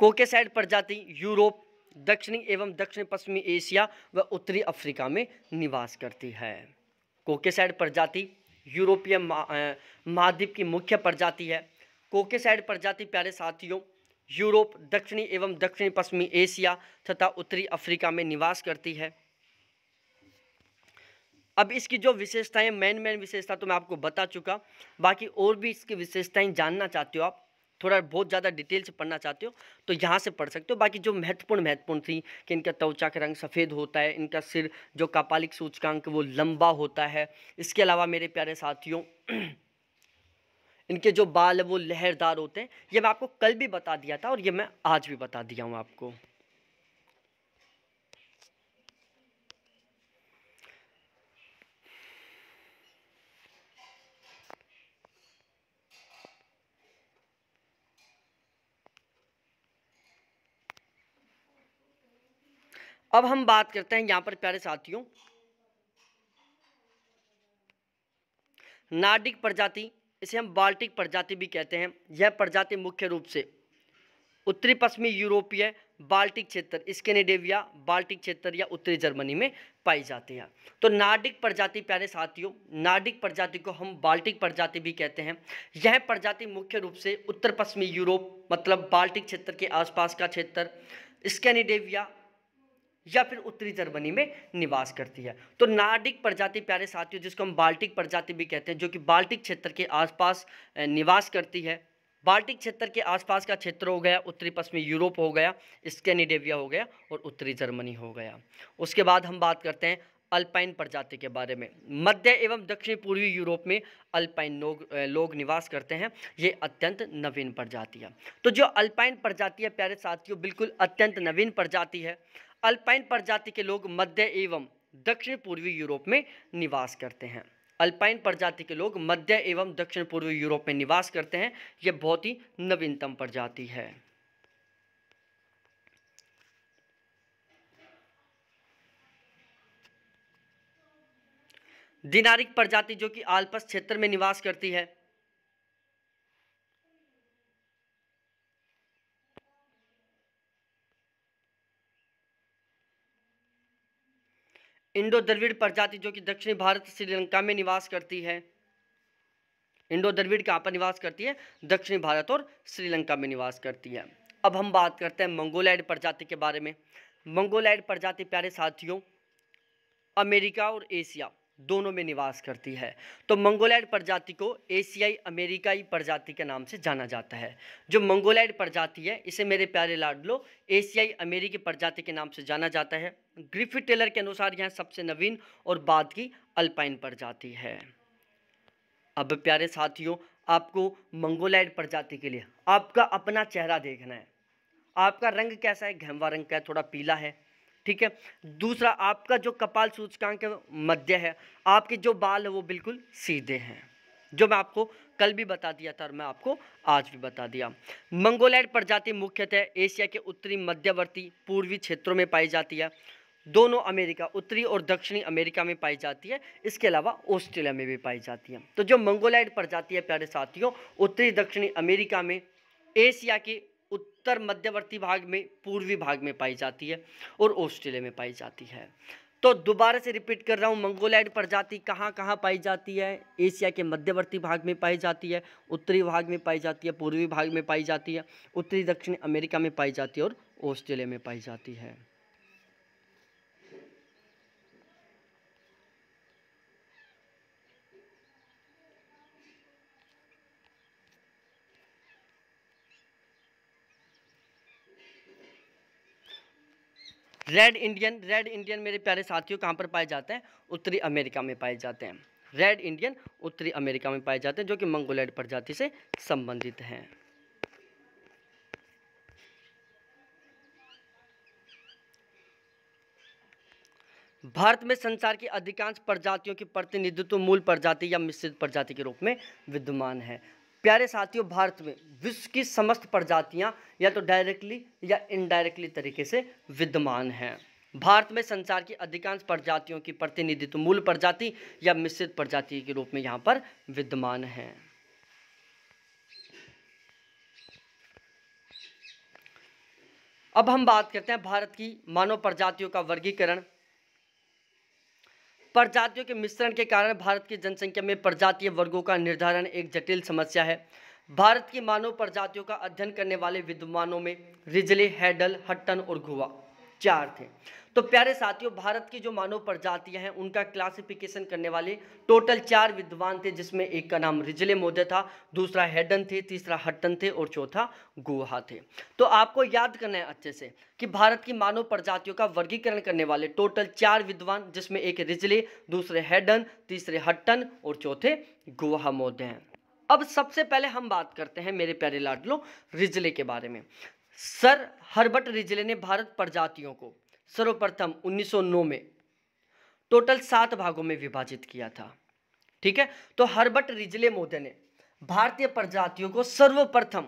कोकेसाइड प्रजाति यूरोप दक्षिणी एवं दक्षिण पश्चिमी एशिया व उत्तरी अफ्रीका में निवास करती है कोके साइड प्रजाति यूरोपीय महाद्वीप की मुख्य प्रजाति है कोके साइड प्रजाति प्यारे साथियों यूरोप दक्षिणी एवं दक्षिणी पश्चिमी एशिया तथा उत्तरी अफ्रीका में निवास करती है अब इसकी जो विशेषताएं मेन मेन विशेषता तो मैं आपको बता चुका बाकी और भी इसकी विशेषताएं जानना चाहते हो आप थोड़ा बहुत ज़्यादा डिटेल से पढ़ना चाहते हो तो यहाँ से पढ़ सकते हो बाकी जो महत्वपूर्ण महत्वपूर्ण थी कि इनका त्वचा का रंग सफ़ेद होता है इनका सिर जो कापालिक सूचकांक वो लंबा होता है इसके अलावा मेरे प्यारे साथियों इनके जो बाल है वो लहरदार होते हैं ये मैं आपको कल भी बता दिया था और ये मैं आज भी बता दिया हूँ आपको अब हम बात करते हैं यहाँ पर प्यारे साथियों नार्डिक प्रजाति इसे हम बाल्टिक प्रजाति भी कहते हैं यह प्रजाति मुख्य रूप से उत्तरी पश्चिमी यूरोपीय बाल्टिक क्षेत्र स्केनेडेविया बाल्टिक क्षेत्र या उत्तरी जर्मनी में पाई जाती है तो नार्डिक प्रजाति प्यारे साथियों नार्डिक प्रजाति को हम बाल्टिक प्रजाति भी कहते हैं यह प्रजाति मुख्य रूप से उत्तर पश्चिमी यूरोप मतलब बाल्टिक क्षेत्र के आसपास का क्षेत्र स्केनेडेविया या फिर उत्तरी जर्मनी में निवास करती है तो नार्डिक प्रजाति प्यारे साथियों जिसको हम बाल्टिक प्रजाति भी कहते हैं जो कि बाल्टिक क्षेत्र के आसपास निवास करती है बाल्टिक क्षेत्र के आसपास का क्षेत्र हो गया उत्तरी पश्चिमी यूरोप हो गया स्कैनिडेविया हो गया और उत्तरी जर्मनी हो गया उसके बाद हम बात करते हैं अल्पाइन प्रजाति के बारे में मध्य एवं दक्षिण पूर्वी यूरोप में अल्पाइन लोग लोग निवास करते हैं ये अत्यंत नवीन प्रजाति है तो जो अल्पाइन प्रजाति है प्यारे साथियों बिल्कुल अत्यंत नवीन प्रजाति है अल्पाइन प्रजाति के लोग मध्य एवं दक्षिण पूर्वी यूरोप में निवास करते हैं अल्पाइन प्रजाति के लोग मध्य एवं दक्षिण पूर्वी यूरोप में निवास करते हैं यह बहुत ही नवीनतम प्रजाति है दिनारिक प्रजाति जो कि आल्पस क्षेत्र में निवास करती है इंडो द्रविड़ प्रजाति जो कि दक्षिणी भारत श्रीलंका में निवास करती है इंडो द्रविड़ कहाँ पर निवास करती है दक्षिणी भारत और श्रीलंका में निवास करती है अब हम बात करते हैं मंगोलाइड प्रजाति के बारे में मंगोलाइड प्रजाति प्यारे साथियों अमेरिका और एशिया दोनों में निवास करती है तो मंगोलाइड प्रजाति को एशियाई अमेरिकाई प्रजाति के नाम से जाना जाता है जो मंगोलाइड प्रजाति है इसे मेरे प्यारे लाडलो एशियाई अमेरिकी प्रजाति के नाम से जाना जाता है ग्रिफिट टेलर के अनुसार यह सबसे नवीन और बाद की अल्पाइन प्रजाति है अब प्यारे साथियों आपको मंगोलाइड प्रजाति के लिए आपका अपना चेहरा देखना है आपका रंग कैसा है घेमवा रंग का है थोड़ा पीला है ठीक है दूसरा आपका जो कपाल सूचकांक मध्य है आपके जो बाल है वो बिल्कुल सीधे हैं जो मैं आपको कल भी बता दिया था और मैं आपको आज भी बता दिया मंगोलाइड प्रजाति मुख्यतः एशिया के उत्तरी मध्यवर्ती पूर्वी क्षेत्रों में पाई जाती है दोनों अमेरिका उत्तरी और दक्षिणी अमेरिका में पाई जाती है इसके अलावा ऑस्ट्रेलिया में भी पाई जाती है तो जो मंगोलाइड प्रजाति है प्यारे साथियों उत्तरी दक्षिणी अमेरिका में एशिया के उत्तर मध्यवर्ती भाग में पूर्वी भाग में पाई जाती है और ऑस्ट्रेलिया में पाई जाती है तो दोबारा से रिपीट कर रहा हूँ मंगोलाइड प्रजाति कहाँ कहाँ पाई जाती है एशिया के मध्यवर्ती भाग में पाई जाती है उत्तरी भाग में पाई जाती है पूर्वी भाग में पाई जाती है उत्तरी दक्षिण अमेरिका में पाई जाती है और ऑस्ट्रेलिया में पाई जाती है रेड इंडियन रेड इंडियन मेरे प्यारे साथियों कहाँ पर पाए जाते हैं उत्तरी अमेरिका में पाए जाते हैं रेड इंडियन उत्तरी अमेरिका में पाए जाते हैं जो कि मंगोलैंड प्रजाति से संबंधित हैं भारत में संसार की अधिकांश प्रजातियों की प्रतिनिधित्व मूल प्रजाति या मिश्रित प्रजाति के रूप में विद्यमान है प्यारे साथियों भारत में विश्व की समस्त प्रजातियां या तो डायरेक्टली या इनडायरेक्टली तरीके से विद्यमान हैं भारत में संसार की अधिकांश प्रजातियों की प्रतिनिधित्व मूल प्रजाति या मिश्रित प्रजाति के रूप में यहाँ पर विद्यमान हैं अब हम बात करते हैं भारत की मानव प्रजातियों का वर्गीकरण प्रजातियों के मिश्रण के कारण भारत की जनसंख्या में प्रजातीय वर्गों का निर्धारण एक जटिल समस्या है भारत की मानव प्रजातियों का अध्ययन करने वाले विद्वानों में रिजले हैडल हट्टन और गुवा चार थे तो प्यारे साथियों भारत की जो मानव प्रजातियां हैं उनका क्लासिफिकेशन करने वाले टोटल चार विद्वान थे जिसमें एक का नाम रिजले मोदे था दूसरा हेडन थे तीसरा हट्टन थे और चौथा गुहा थे तो आपको याद करना है अच्छे से कि भारत की मानव प्रजातियों का वर्गीकरण करने वाले टोटल चार विद्वान जिसमें एक रिजले दूसरे हेडन तीसरे हट्टन और चौथे गुहा मोदे हैं अब सबसे पहले हम बात करते हैं मेरे प्यारे लाडलो रिजले के बारे में सर हर्बर्ट रिजले ने भारत प्रजातियों को सर्वप्रथम 1909 में टोटल सात भागों में विभाजित किया था ठीक है तो हर्बर्ट रिजले मोदे ने भारतीय प्रजातियों को सर्वप्रथम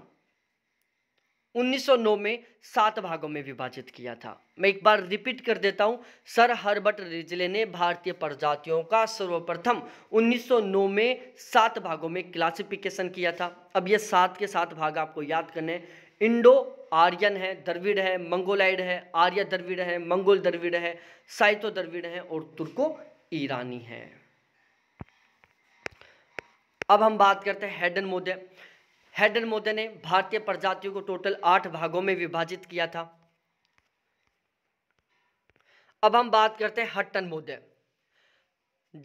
1909 में सात भागों में विभाजित किया था मैं एक बार रिपीट कर देता हूं सर हर्बर्ट रिजले ने भारतीय प्रजातियों का सर्वप्रथम 1909 में सात भागों में क्लासिफिकेशन किया था अब ये सात के सात भाग आपको याद करने इंडो आर्यन है द्रविड़ है मंगोलाइड है आर्य द्रविड़ है मंगोल द्रविड़ है साइतो द्रविड़ है और तुर्को ईरानी है अब हम बात करते हैं हेडन मोदे हेडन मोदे ने भारतीय प्रजातियों को टोटल आठ भागों में विभाजित किया था अब हम बात करते हैं हट्टन मोदे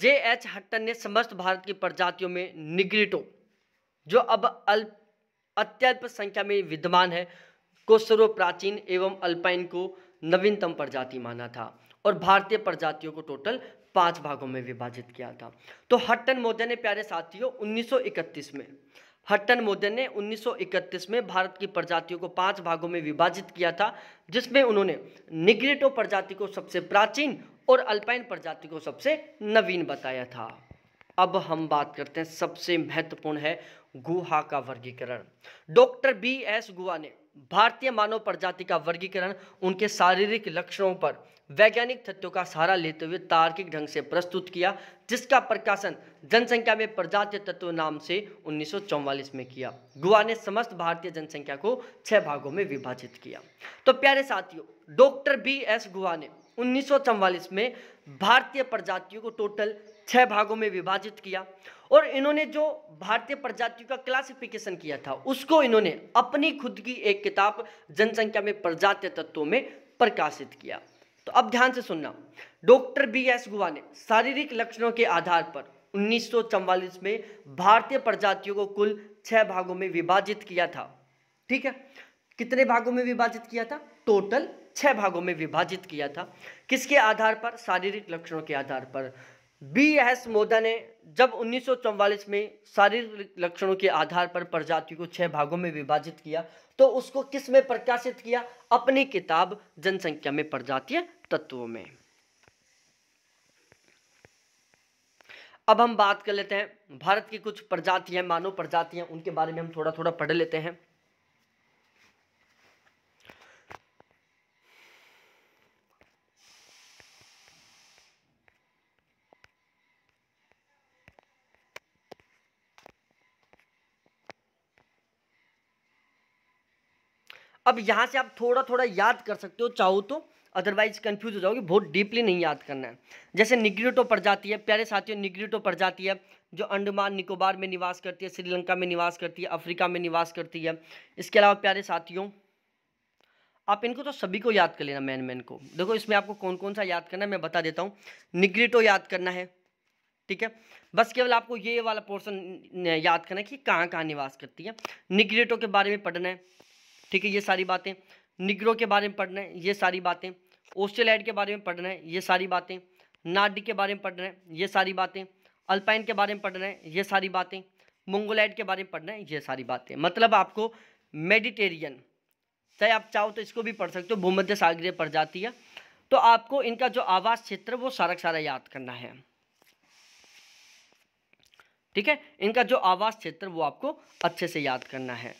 जे एच हट्टन ने समस्त भारत की प्रजातियों में निग्रिटो जो अब अल्प अत्यल्प संख्या में विद्यमान है को सर्व प्राचीन एवं अल्पाइन को नवीनतम प्रजाति माना था और भारतीय प्रजातियों को टोटल पांच भागों में विभाजित किया था तो हट्टन मोदे ने प्यारे साथियों 1931 में हट्टन मोदे ने 1931 में भारत की प्रजातियों को पांच भागों में विभाजित किया था जिसमें उन्होंने निग्रेटो प्रजाति को सबसे प्राचीन और अल्पाइन प्रजाति को सबसे नवीन बताया था अब हम बात करते हैं सबसे महत्वपूर्ण है गुहा का वर्गीकरण डॉक्टर बी एस गुहा ने भारतीय मानव प्रजाति का वर्गीकरण उनके शारीरिक लक्षणों पर वैज्ञानिक तथ्यों का सहारा लेते हुए तार्किक ढंग से प्रस्तुत किया जिसका प्रकाशन जनसंख्या में प्रजातीय तत्व नाम से 1944 में किया गोवा ने समस्त भारतीय जनसंख्या को छह भागों में विभाजित किया तो प्यारे साथियों डॉक्टर बी एस गुआ ने उन्नीस में भारतीय प्रजातियों को टोटल छह भागों में विभाजित किया और इन्होंने जो भारतीय प्रजातियों का क्लासिफिकेशन किया था उसको इन्होंने अपनी खुद की एक किताब जनसंख्या में प्रजातीय तत्वों में प्रकाशित किया तो अब ध्यान से सुनना डॉक्टर बी एस गुहा ने शारीरिक लक्षणों के आधार पर उन्नीस में भारतीय प्रजातियों को कुल छह भागों में विभाजित किया था ठीक है कितने भागों में विभाजित किया था टोटल छह भागों में विभाजित किया था किसके आधार पर शारीरिक लक्षणों के आधार पर बी एस मोदा ने जब 1944 में शारीरिक लक्षणों के आधार पर प्रजाति को छह भागों में विभाजित किया तो उसको किस में प्रकाशित किया अपनी किताब जनसंख्या में प्रजातीय तत्वों में अब हम बात कर लेते हैं भारत की कुछ प्रजातियां मानव प्रजातियां उनके बारे में हम थोड़ा थोड़ा पढ़ लेते हैं अब यहाँ से आप थोड़ा थोड़ा याद कर सकते हो चाहो तो अदरवाइज कंफ्यूज हो जाओगे बहुत डीपली नहीं याद करना है जैसे निग्रिटो प्रजाति है प्यारे साथियों निग्रिटो प्रजाति है जो अंडमान निकोबार में निवास करती है श्रीलंका में निवास करती है अफ्रीका में निवास करती है इसके अलावा प्यारे साथियों आप इनको तो सभी को याद कर लेना मैन मैन को देखो इसमें आपको कौन कौन सा याद करना है मैं बता देता हूँ निग्रिटो याद करना है ठीक है बस केवल आपको ये वाला पोर्सन याद करना है कि कहाँ कहाँ निवास करती है निग्रेटो के बारे में पढ़ना है ठीक है ये सारी बातें निग्रो के बारे में पढ़ना है ये सारी बातें ओस्टेलाइट के बारे में पढ़ना है ये सारी बातें नाडी के बारे में पढ़ना है ये सारी बातें अल्पाइन के बारे में पढ़ना है ये सारी बातें मंगोलाइड के बारे में पढ़ना है ये सारी बातें मतलब आपको मेडिटेरियन चाहे आप चाहो तो इसको भी पढ़ सकते हो भूमध्य सागरीय प्रजाति है तो आपको इनका जो आवास क्षेत्र वो सारा सारा याद करना है ठीक है इनका जो आवास क्षेत्र वो आपको अच्छे से याद करना है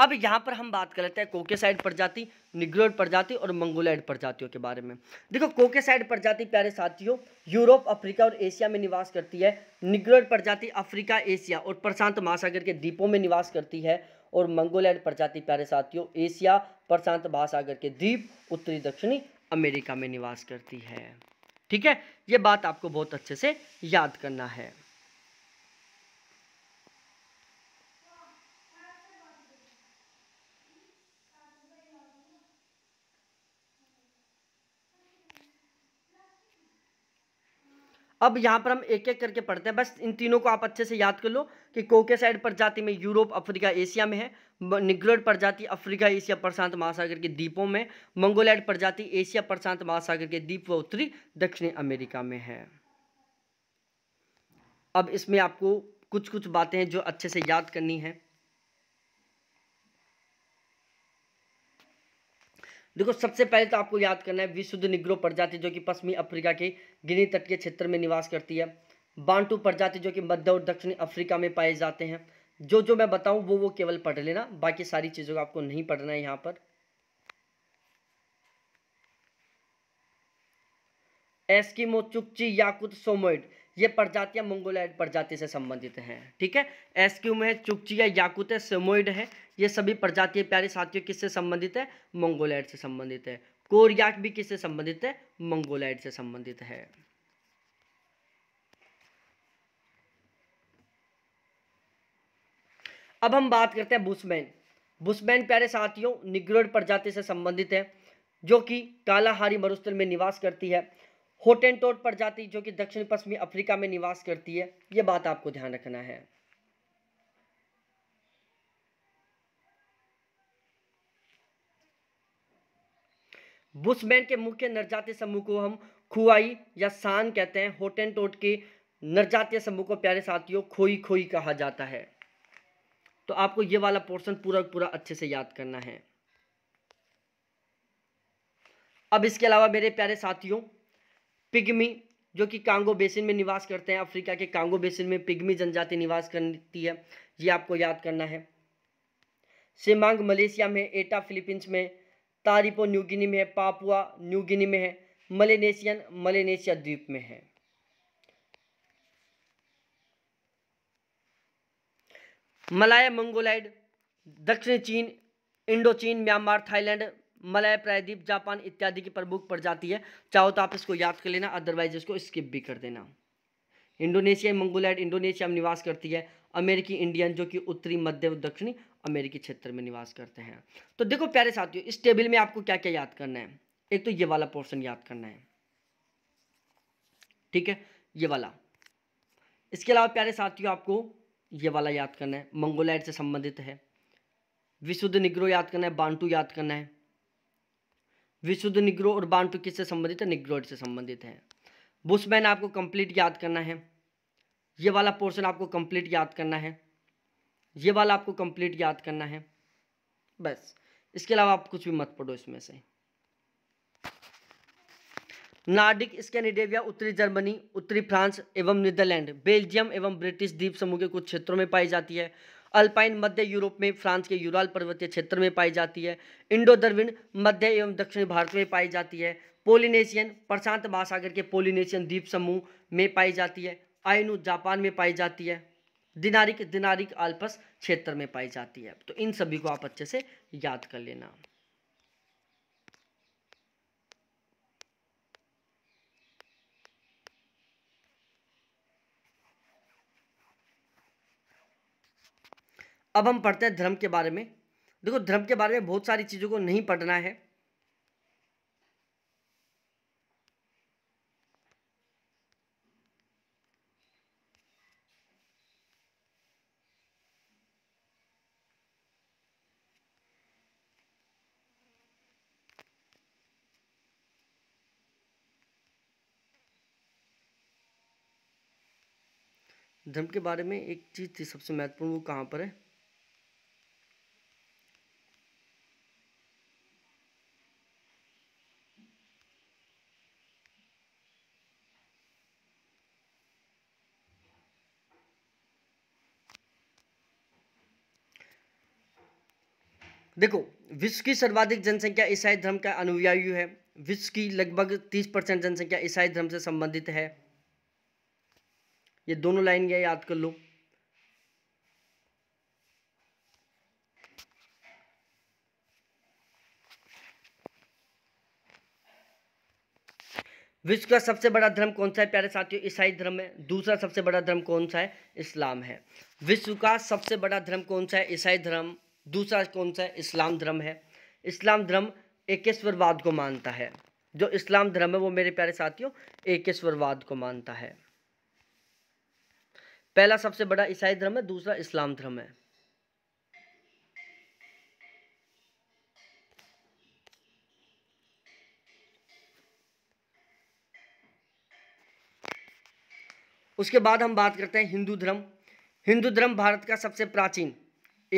अब यहाँ पर हम बात कर लेते हैं कोकेसाइड प्रजाति निग्रोड प्रजाति और मंगोलाइड प्रजातियों के बारे में देखो कोकेसाइड प्रजाति प्यारे साथियों यूरोप अफ्रीका और एशिया में निवास करती है निग्रोड प्रजाति अफ्रीका एशिया और प्रशांत महासागर के द्वीपों में निवास करती है और मंगोलाइड प्रजाति प्यारे साथियों एशिया प्रशांत महासागर के द्वीप उत्तरी दक्षिणी अमेरिका में निवास करती है ठीक है ये बात आपको बहुत अच्छे से याद करना है अब यहाँ पर हम एक एक करके पढ़ते हैं बस इन तीनों को आप अच्छे से याद कर लो कि कोकेसाइड प्रजाति में यूरोप अफ्रीका एशिया में है निग्रोड प्रजाति अफ्रीका एशिया प्रशांत महासागर के द्वीपों में मंगोलाइड प्रजाति एशिया प्रशांत महासागर के द्वीप व उत्तरी दक्षिणी अमेरिका में है अब इसमें आपको कुछ कुछ बातें हैं जो अच्छे से याद करनी है देखो सबसे पहले तो आपको याद करना है विशुद्ध निग्रो प्रजाति जो कि पश्चिमी अफ्रीका के गिनी तट के क्षेत्र में निवास करती है बांटू प्रजाति जो कि मध्य और दक्षिणी अफ्रीका में पाए जाते हैं जो जो मैं बताऊं वो वो केवल पढ़ लेना बाकी सारी चीज़ों को आपको नहीं पढ़ना है यहाँ पर एस्किमो चुपची याकुत सोमोइड ये प्रजातियां मंगोलाइड प्रजाति से संबंधित हैं ठीक है एस्क्यू में चुपची या याकुत सोमोइड है ये सभी प्रजातीय प्यारे साथियों किससे संबंधित है मंगोलाइड से संबंधित है कोरियाक भी किससे संबंधित है मंगोलाइड से संबंधित है अब हम बात करते हैं बुशमैन बुशमैन प्यारे साथियों निग्रोड प्रजाति से संबंधित है जो कि कालाहारी मरुस्थल में निवास करती है टोट प्रजाति जो कि दक्षिण पश्चिमी अफ्रीका में निवास करती है ये बात आपको ध्यान रखना है बुशमैन के मुख्य नरजातीय समूह को हम खुआई या शान कहते हैं होटेन टोट के नरजातीय समूह को प्यारे साथियों खोई खोई कहा जाता है तो आपको ये वाला पोर्शन पूरा पूरा अच्छे से याद करना है अब इसके अलावा मेरे प्यारे साथियों पिग्मी जो कि कांगो बेसिन में निवास करते हैं अफ्रीका के कांगो बेसिन में पिग्मी जनजाति निवास करती है ये आपको याद करना है सेमांग मलेशिया में एटा फिलीपींस में तारीपो न्यू गिनी में है पापुआ न्यू गिनी में है मलेनेशियन मलेनेशिया द्वीप में है मलाया मंगोलाइड दक्षिण चीन इंडो चीन म्यांमार थाईलैंड मलाय प्रायद्वीप जापान इत्यादि की प्रमुख प्रजाति है चाहो तो आप इसको याद कर लेना अदरवाइज इसको स्किप भी कर देना इंडोनेशिया मंगोलाइड इंडोनेशिया में निवास करती है अमेरिकी इंडियन जो कि उत्तरी मध्य और दक्षिणी अमेरिकी क्षेत्र में निवास करते हैं तो देखो प्यारे साथियों इस टेबल में आपको क्या क्या याद करना है एक तो ये वाला पोर्शन याद करना है ठीक है ये वाला इसके अलावा प्यारे साथियों आपको ये वाला याद करना है मंगोलाइड से संबंधित है विशुद्ध निग्रो याद करना है बांटू याद करना है विशुद्ध निग्रो और बांटू किससे संबंधित है निग्रोइड से संबंधित है बुशमैन आपको कंप्लीट याद करना है ये वाला पोर्शन आपको कंप्लीट याद करना है ये वाला आपको कंप्लीट याद करना है बस इसके अलावा आप कुछ भी मत पढ़ो इसमें से नार्डिक स्कैंडिनेविया उत्तरी जर्मनी उत्तरी फ्रांस एवं नीदरलैंड बेल्जियम एवं ब्रिटिश द्वीप समूह के कुछ क्षेत्रों में पाई जाती है अल्पाइन मध्य यूरोप में फ्रांस के यूराल पर्वतीय क्षेत्र में पाई जाती है इंडो दरविन मध्य एवं दक्षिण भारत में पाई जाती है पोलिनेशियन प्रशांत महासागर के पोलिनेशियन द्वीप समूह में पाई जाती है आइनू जापान में पाई जाती है दिनारिक दिनारिक आल्पस क्षेत्र में पाई जाती है तो इन सभी को आप अच्छे से याद कर लेना अब हम पढ़ते हैं धर्म के बारे में देखो धर्म के बारे में बहुत सारी चीज़ों को नहीं पढ़ना है धर्म के बारे में एक चीज़ थी सबसे महत्वपूर्ण वो कहां पर है देखो विश्व की सर्वाधिक जनसंख्या ईसाई धर्म का अनुयायी है विश्व की लगभग 30 परसेंट जनसंख्या ईसाई धर्म से संबंधित है ये दोनों लाइन गया याद कर लो विश्व का सबसे बड़ा धर्म कौन सा है प्यारे साथियों ईसाई धर्म है दूसरा सबसे बड़ा धर्म कौन सा है इस्लाम है विश्व का सबसे बड़ा धर्म कौन सा है ईसाई धर्म दूसरा कौन सा है इस्लाम धर्म है इस्लाम धर्म एकेश्वरवाद को मानता है जो इस्लाम धर्म है वो मेरे प्यारे साथियों एकेश्वरवाद को मानता है पहला सबसे बड़ा ईसाई धर्म है दूसरा इस्लाम धर्म है उसके बाद हम बात करते हैं हिंदू धर्म हिंदू धर्म भारत का सबसे प्राचीन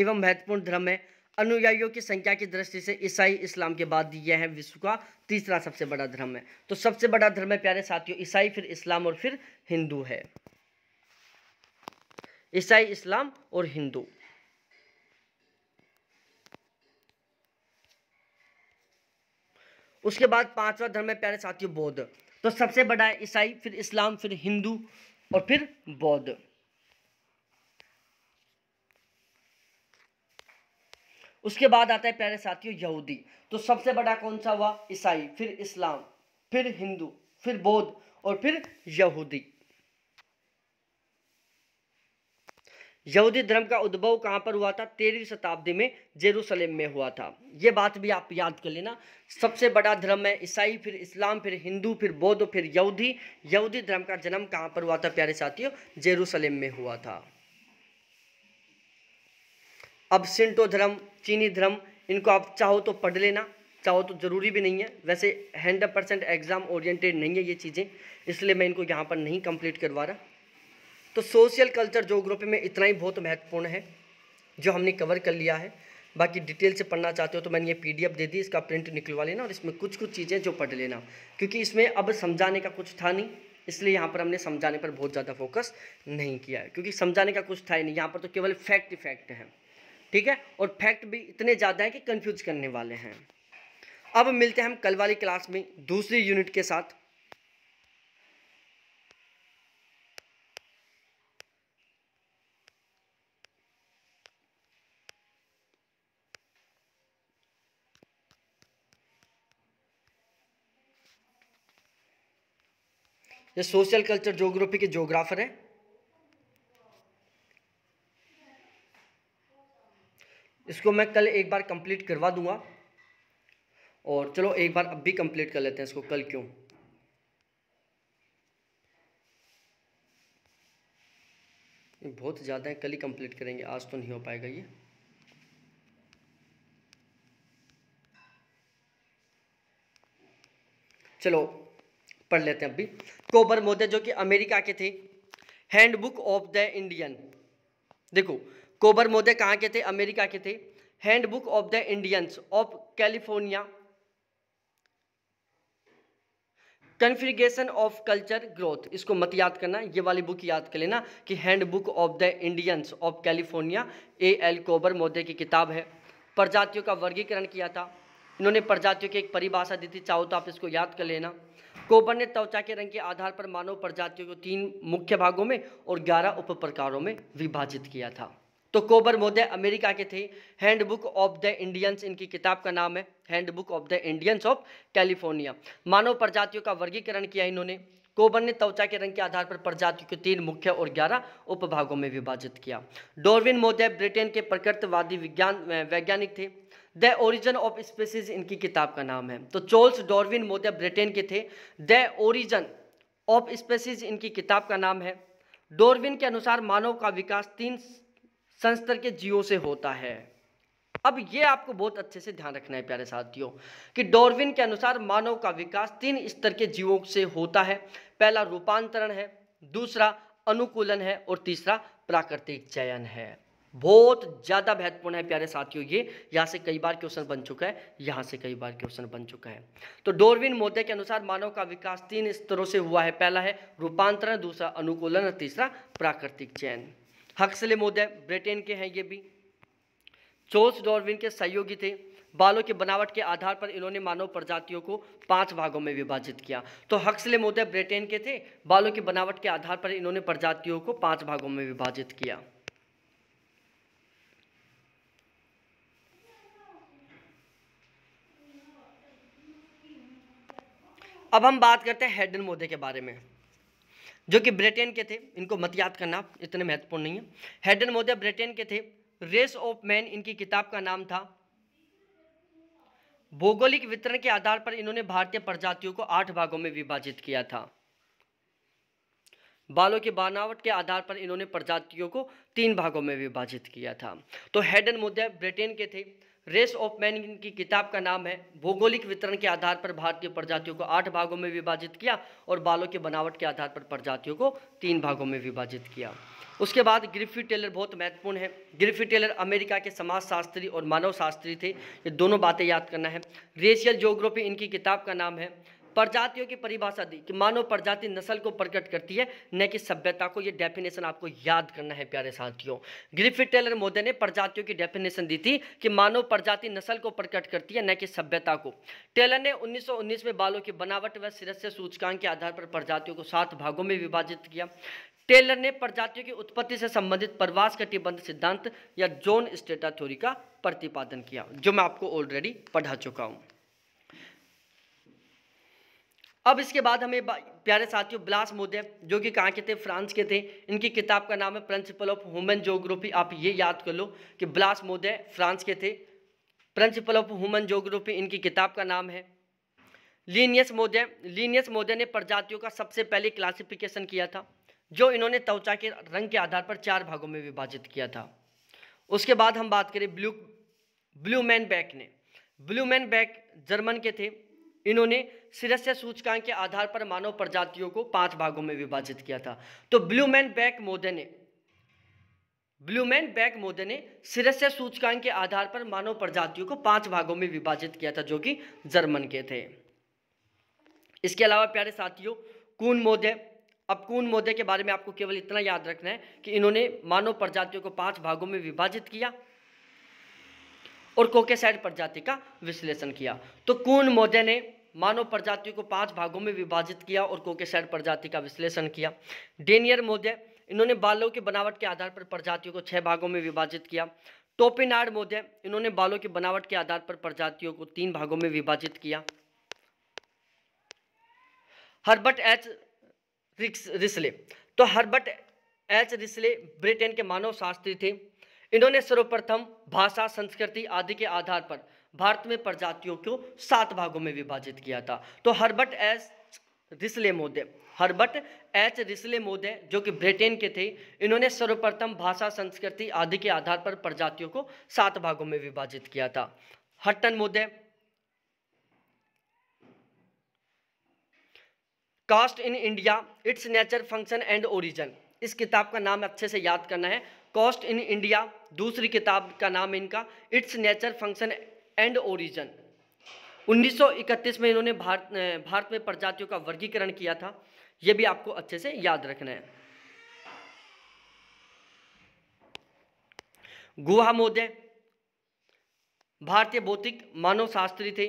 एवं महत्वपूर्ण धर्म है अनुयायियों की संख्या की दृष्टि से ईसाई इस्लाम के बाद यह है विश्व का तीसरा सबसे बड़ा धर्म है तो सबसे बड़ा धर्म है प्यारे साथियों ईसाई फिर इस्लाम और फिर हिंदू है ईसाई इस्लाम और हिंदू उसके बाद पांचवा धर्म है प्यारे साथियों बौद्ध तो सबसे बड़ा है ईसाई फिर इस्लाम फिर हिंदू और फिर बौद्ध उसके बाद आता है प्यारे साथियों यहूदी तो सबसे बड़ा कौन सा हुआ ईसाई फिर इस्लाम फिर हिंदू फिर बौद्ध और फिर यहूदी यहूदी धर्म का उद्भव कहाँ पर हुआ था तेरहवीं शताब्दी में जेरूसलेम में हुआ था ये बात भी आप याद कर लेना सबसे बड़ा धर्म है ईसाई फिर इस्लाम फिर हिंदू फिर बौद्ध फिर यहूदी यहूदी धर्म का जन्म कहाँ पर हुआ था प्यारे साथियों जेरूसलेम में हुआ था अब सिंटो धर्म चीनी धर्म इनको आप चाहो तो पढ़ लेना चाहो तो ज़रूरी भी नहीं है वैसे हंड्रेड परसेंट एग्ज़ाम ओरिएंटेड नहीं है ये चीज़ें इसलिए मैं इनको यहाँ पर नहीं कंप्लीट करवा रहा तो सोशल कल्चर जोग्राफी में इतना ही बहुत महत्वपूर्ण है जो हमने कवर कर लिया है बाकी डिटेल से पढ़ना चाहते हो तो मैंने ये पीडीएफ दे दी इसका प्रिंट निकलवा लेना और इसमें कुछ कुछ चीज़ें जो पढ़ लेना क्योंकि इसमें अब समझाने का कुछ था नहीं इसलिए यहाँ पर हमने समझाने पर बहुत ज़्यादा फोकस नहीं किया है क्योंकि समझाने का कुछ था ही नहीं यहाँ पर तो केवल फैक्ट ही फैक्ट है ठीक है और फैक्ट भी इतने ज़्यादा हैं कि कन्फ्यूज करने वाले हैं अब मिलते हैं हम कल वाली क्लास में दूसरी यूनिट के साथ ये सोशल कल्चर जोग्राफी के जोग्राफर हैं इसको मैं कल एक बार कंप्लीट करवा दूंगा और चलो एक बार अब भी कंप्लीट कर लेते हैं इसको कल क्यों बहुत ज़्यादा है कल ही कंप्लीट करेंगे आज तो नहीं हो पाएगा ये चलो पढ़ लेते हैं अभी कोबर मोदे जो कि अमेरिका के थे हैंडबुक ऑफ द इंडियन देखो कोबर मोदे कहाँ के थे अमेरिका के थे handbook of the Indians of California configuration of culture growth इसको मत याद करना ये वाली बुक याद कर लेना कि handbook of the Indians of California A L Kroeber मोदे की किताब है प्रजातियों का वर्गीकरण किया था इन्होंने प्रजातियों की एक परिभाषा दी थी चाहो तो आप इसको याद कर लेना कोबर ने त्वचा के रंग के आधार पर मानव प्रजातियों को तीन मुख्य भागों में और ग्यारह उप प्रकारों में विभाजित किया था तो कोबर मोदय अमेरिका के थे हैंडबुक ऑफ द इंडियंस इनकी किताब का नाम है handbook of the Indians of California मानव प्रजातियों का वर्गीकरण किया इन्होंने कोबर ने त्वचा के रंग के आधार पर प्रजातियों के तीन मुख्य और ग्यारह उपभागों में विभाजित किया डोरविन मोदय ब्रिटेन के प्रकृतवादी विज्ञान वैज्ञानिक थे द ओरिजन ऑफ स्पेसिस इनकी किताब का नाम है तो चोल्स डॉर्विन मोदे ब्रिटेन के थे द ओरिजन ऑफ स्पेसिस इनकी किताब का नाम है डॉर्विन के अनुसार मानव का विकास तीन संस्तर के जीवों से होता है अब ये आपको बहुत अच्छे से ध्यान रखना है प्यारे साथियों कि डॉर्विन के अनुसार मानव का विकास तीन स्तर के जीवों से होता है पहला रूपांतरण है दूसरा अनुकूलन है और तीसरा प्राकृतिक चयन है बहुत ज़्यादा महत्वपूर्ण है प्यारे साथियों ये यहाँ से कई बार क्वेश्चन बन चुका है यहाँ से कई बार क्वेश्चन बन चुका है तो डोरविन मोदे के अनुसार मानव का विकास तीन स्तरों से हुआ है पहला है रूपांतरण दूसरा अनुकूलन और तीसरा प्राकृतिक चयन हक्सले मोदे ब्रिटेन के हैं ये भी चोल्स डोरविन के सहयोगी थे बालों की बनावट के आधार पर इन्होंने मानव प्रजातियों को पांच भागों में विभाजित किया तो हक्सले मोदे ब्रिटेन के थे बालों की बनावट के आधार पर इन्होंने प्रजातियों को पांच भागों में विभाजित किया अब हम बात करते हैं हेडन मोदे के बारे में जो कि ब्रिटेन के थे इनको मत याद करना इतने महत्वपूर्ण नहीं है हेडन मोदे ब्रिटेन के थे रेस ऑफ मैन इनकी किताब का नाम था भौगोलिक वितरण के आधार पर इन्होंने भारतीय प्रजातियों को आठ भागों में विभाजित किया था बालों की बनावट के आधार पर इन्होंने प्रजातियों को तीन भागों में विभाजित किया था तो हेडन मोदे ब्रिटेन के थे रेस ऑफ मैन इनकी किताब का नाम है भौगोलिक वितरण के आधार पर भारतीय प्रजातियों को आठ भागों में विभाजित किया और बालों के बनावट के आधार पर प्रजातियों को तीन भागों में विभाजित किया उसके बाद ग्रिफी टेलर बहुत महत्वपूर्ण है ग्रिफी टेलर अमेरिका के समाजशास्त्री और मानव शास्त्री थे ये दोनों बातें याद करना है रेशियल जोग्राफी इनकी किताब का नाम है प्रजातियों की परिभाषा दी कि मानव प्रजाति नस्ल को प्रकट करती है न कि सभ्यता को ये डेफिनेशन आपको याद करना है प्यारे साथियों ग्रिफिट टेलर मोदे ने प्रजातियों की डेफिनेशन दी थी कि मानव प्रजाति नस्ल को प्रकट करती है न कि सभ्यता को टेलर ने उन्नीस में बालों की बनावट व सिरस्य सूचकांक के आधार पर प्रजातियों को सात भागों में विभाजित किया टेलर ने प्रजातियों की उत्पत्ति से संबंधित प्रवास कटिबंध सिद्धांत या जोन स्टेटा थ्योरी का प्रतिपादन किया जो मैं आपको ऑलरेडी पढ़ा चुका हूँ अब इसके बाद हमें प्यारे साथियों ब्लास मोदे जो कि कहाँ के थे फ्रांस के थे इनकी किताब का नाम है प्रिंसिपल ऑफ ह्यूमन जोग्राफी आप ये याद कर लो कि ब्लास मोदे फ्रांस के थे प्रिंसिपल ऑफ ह्यूमन जोग्राफी इनकी किताब का नाम है लीनियस मोदे लीनियस मोदे ने प्रजातियों का सबसे पहले क्लासिफिकेशन किया था जो इन्होंने त्वचा के रंग के आधार पर चार भागों में विभाजित किया था उसके बाद हम बात करें ब्लू ब्लू मैन बैक ने ब्लू मैन बैक जर्मन के थे इन्होंने सिरस्य सूचकांक के आधार पर मानव प्रजातियों को पांच भागों में विभाजित किया था तो ब्लूमैन बैक मोदे ने ब्लूमैन बैक मोदे ने सिरस्य सूचकांक के आधार पर मानव प्रजातियों को पांच भागों में विभाजित किया था जो कि जर्मन के थे इसके अलावा प्यारे साथियों कून मोदे अब कून मोदे के बारे में आपको केवल इतना याद रखना है कि इन्होंने मानव प्रजातियों को पांच भागों में विभाजित किया और कोकेसाइड प्रजाति का विश्लेषण किया तो कून मोदे ने मानव प्रजाति को पांच भागों में विभाजित किया और कोकेसैड प्रजाति का विश्लेषण किया डेनियर मोदे इन्होंने बालों की बनावट के आधार पर प्रजातियों को छह भागों में विभाजित किया टोपिनार्ड मोदे इन्होंने बालों की बनावट के आधार पर प्रजातियों को तीन भागों में विभाजित किया हर्बर्ट एच रिक्स रिसले तो हर्बर्ट एच रिसले ब्रिटेन के मानव शास्त्री थे इन्होंने सर्वप्रथम भाषा संस्कृति आदि के आधार पर भारत में प्रजातियों को सात भागों में विभाजित किया था तो हर्बर्ट एस रिसले मोदे हर्बर्ट एच रिसले मोदे जो कि ब्रिटेन के थे इन्होंने सर्वप्रथम भाषा संस्कृति आदि के आधार पर प्रजातियों को सात भागों में विभाजित किया था हट्टन मोदे caste in India its nature function and origin इस किताब का नाम अच्छे से याद करना है कॉस्ट इन इंडिया दूसरी किताब का नाम इनका its nature function and origin 1931 में इन्होंने भारत भारत में प्रजातियों का वर्गीकरण किया था यह भी आपको अच्छे से याद रखना है गुहा मोदय भारतीय भौतिक मानव शास्त्री थे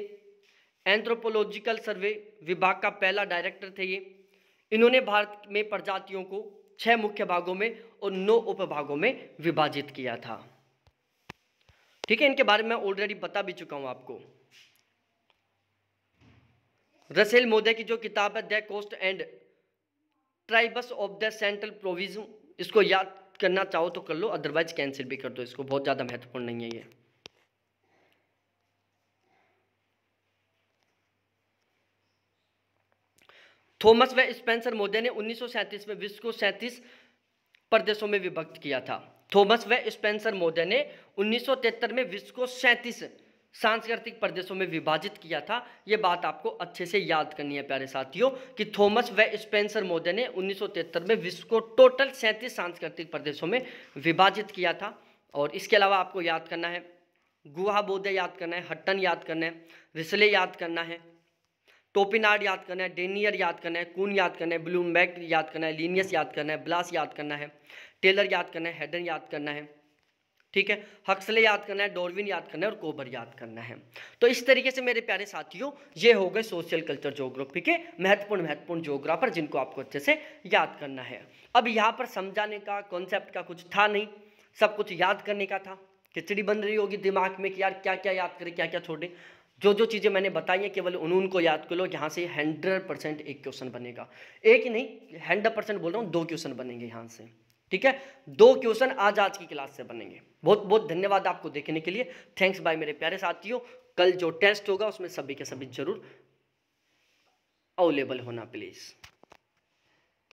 एंथ्रोपोलॉजिकल सर्वे विभाग का पहला डायरेक्टर थे ये इन्होंने भारत में प्रजातियों को छह मुख्य भागों में और नौ उपभागों में विभाजित किया था ठीक है इनके बारे में ऑलरेडी बता भी चुका हूं आपको रसेल मोदे की जो किताब है the caste and tribes of the central provision इसको याद करना चाहो तो कर लो अदरवाइज कैंसिल भी कर दो इसको बहुत ज़्यादा महत्वपूर्ण नहीं है ये थॉमस व स्पेंसर मोदे ने उन्नीस में विश्व को सैंतीस प्रदेशों में विभक्त किया था थॉमस व स्पेंसर मोदे ने 1973 में विश्व को सैंतीस सांस्कृतिक प्रदेशों में विभाजित किया था ये बात आपको अच्छे से याद करनी है प्यारे साथियों कि थॉमस व स्पेंसर मोदे ने 1973 में विश्व को टोटल सैंतीस सांस्कृतिक प्रदेशों में विभाजित किया था और इसके अलावा आपको याद करना है गुहा बोधे याद करना है हट्टन याद करना है रिसले याद करना है टोपिनार्ड याद करना है डेनियर याद करना है कून याद करना है ब्लूमबैग याद करना है लीनियस याद करना है ब्लास याद करना है टेलर याद करना है हेडन याद करना है ठीक है हक्सले याद करना है डोरविन याद करना है और कोबर याद करना है तो इस तरीके से मेरे प्यारे साथियों ये हो गए सोशल कल्चर ज्योग्राफी के महत्वपूर्ण महत्वपूर्ण जोग्राफर जिनको आपको अच्छे से याद करना है अब यहाँ पर समझाने का कॉन्सेप्ट का कुछ था नहीं सब कुछ याद करने का था खिचड़ी बन रही होगी दिमाग में कि यार क्या क्या याद करें क्या क्या छोड़ें जो जो चीज़ें मैंने बताई हैं केवल उन उनको याद कर लो यहाँ से हंड्रेड परसेंट एक क्वेश्चन बनेगा एक ही नहीं हंड्रेड परसेंट बोल रहा हूँ दो क्वेश्चन बनेंगे यहाँ से ठीक है दो क्वेश्चन आज आज की क्लास से बनेंगे बहुत बहुत धन्यवाद आपको देखने के लिए थैंक्स बाय मेरे प्यारे साथियों कल जो टेस्ट होगा उसमें सभी के सभी जरूर अवेलेबल होना प्लीज़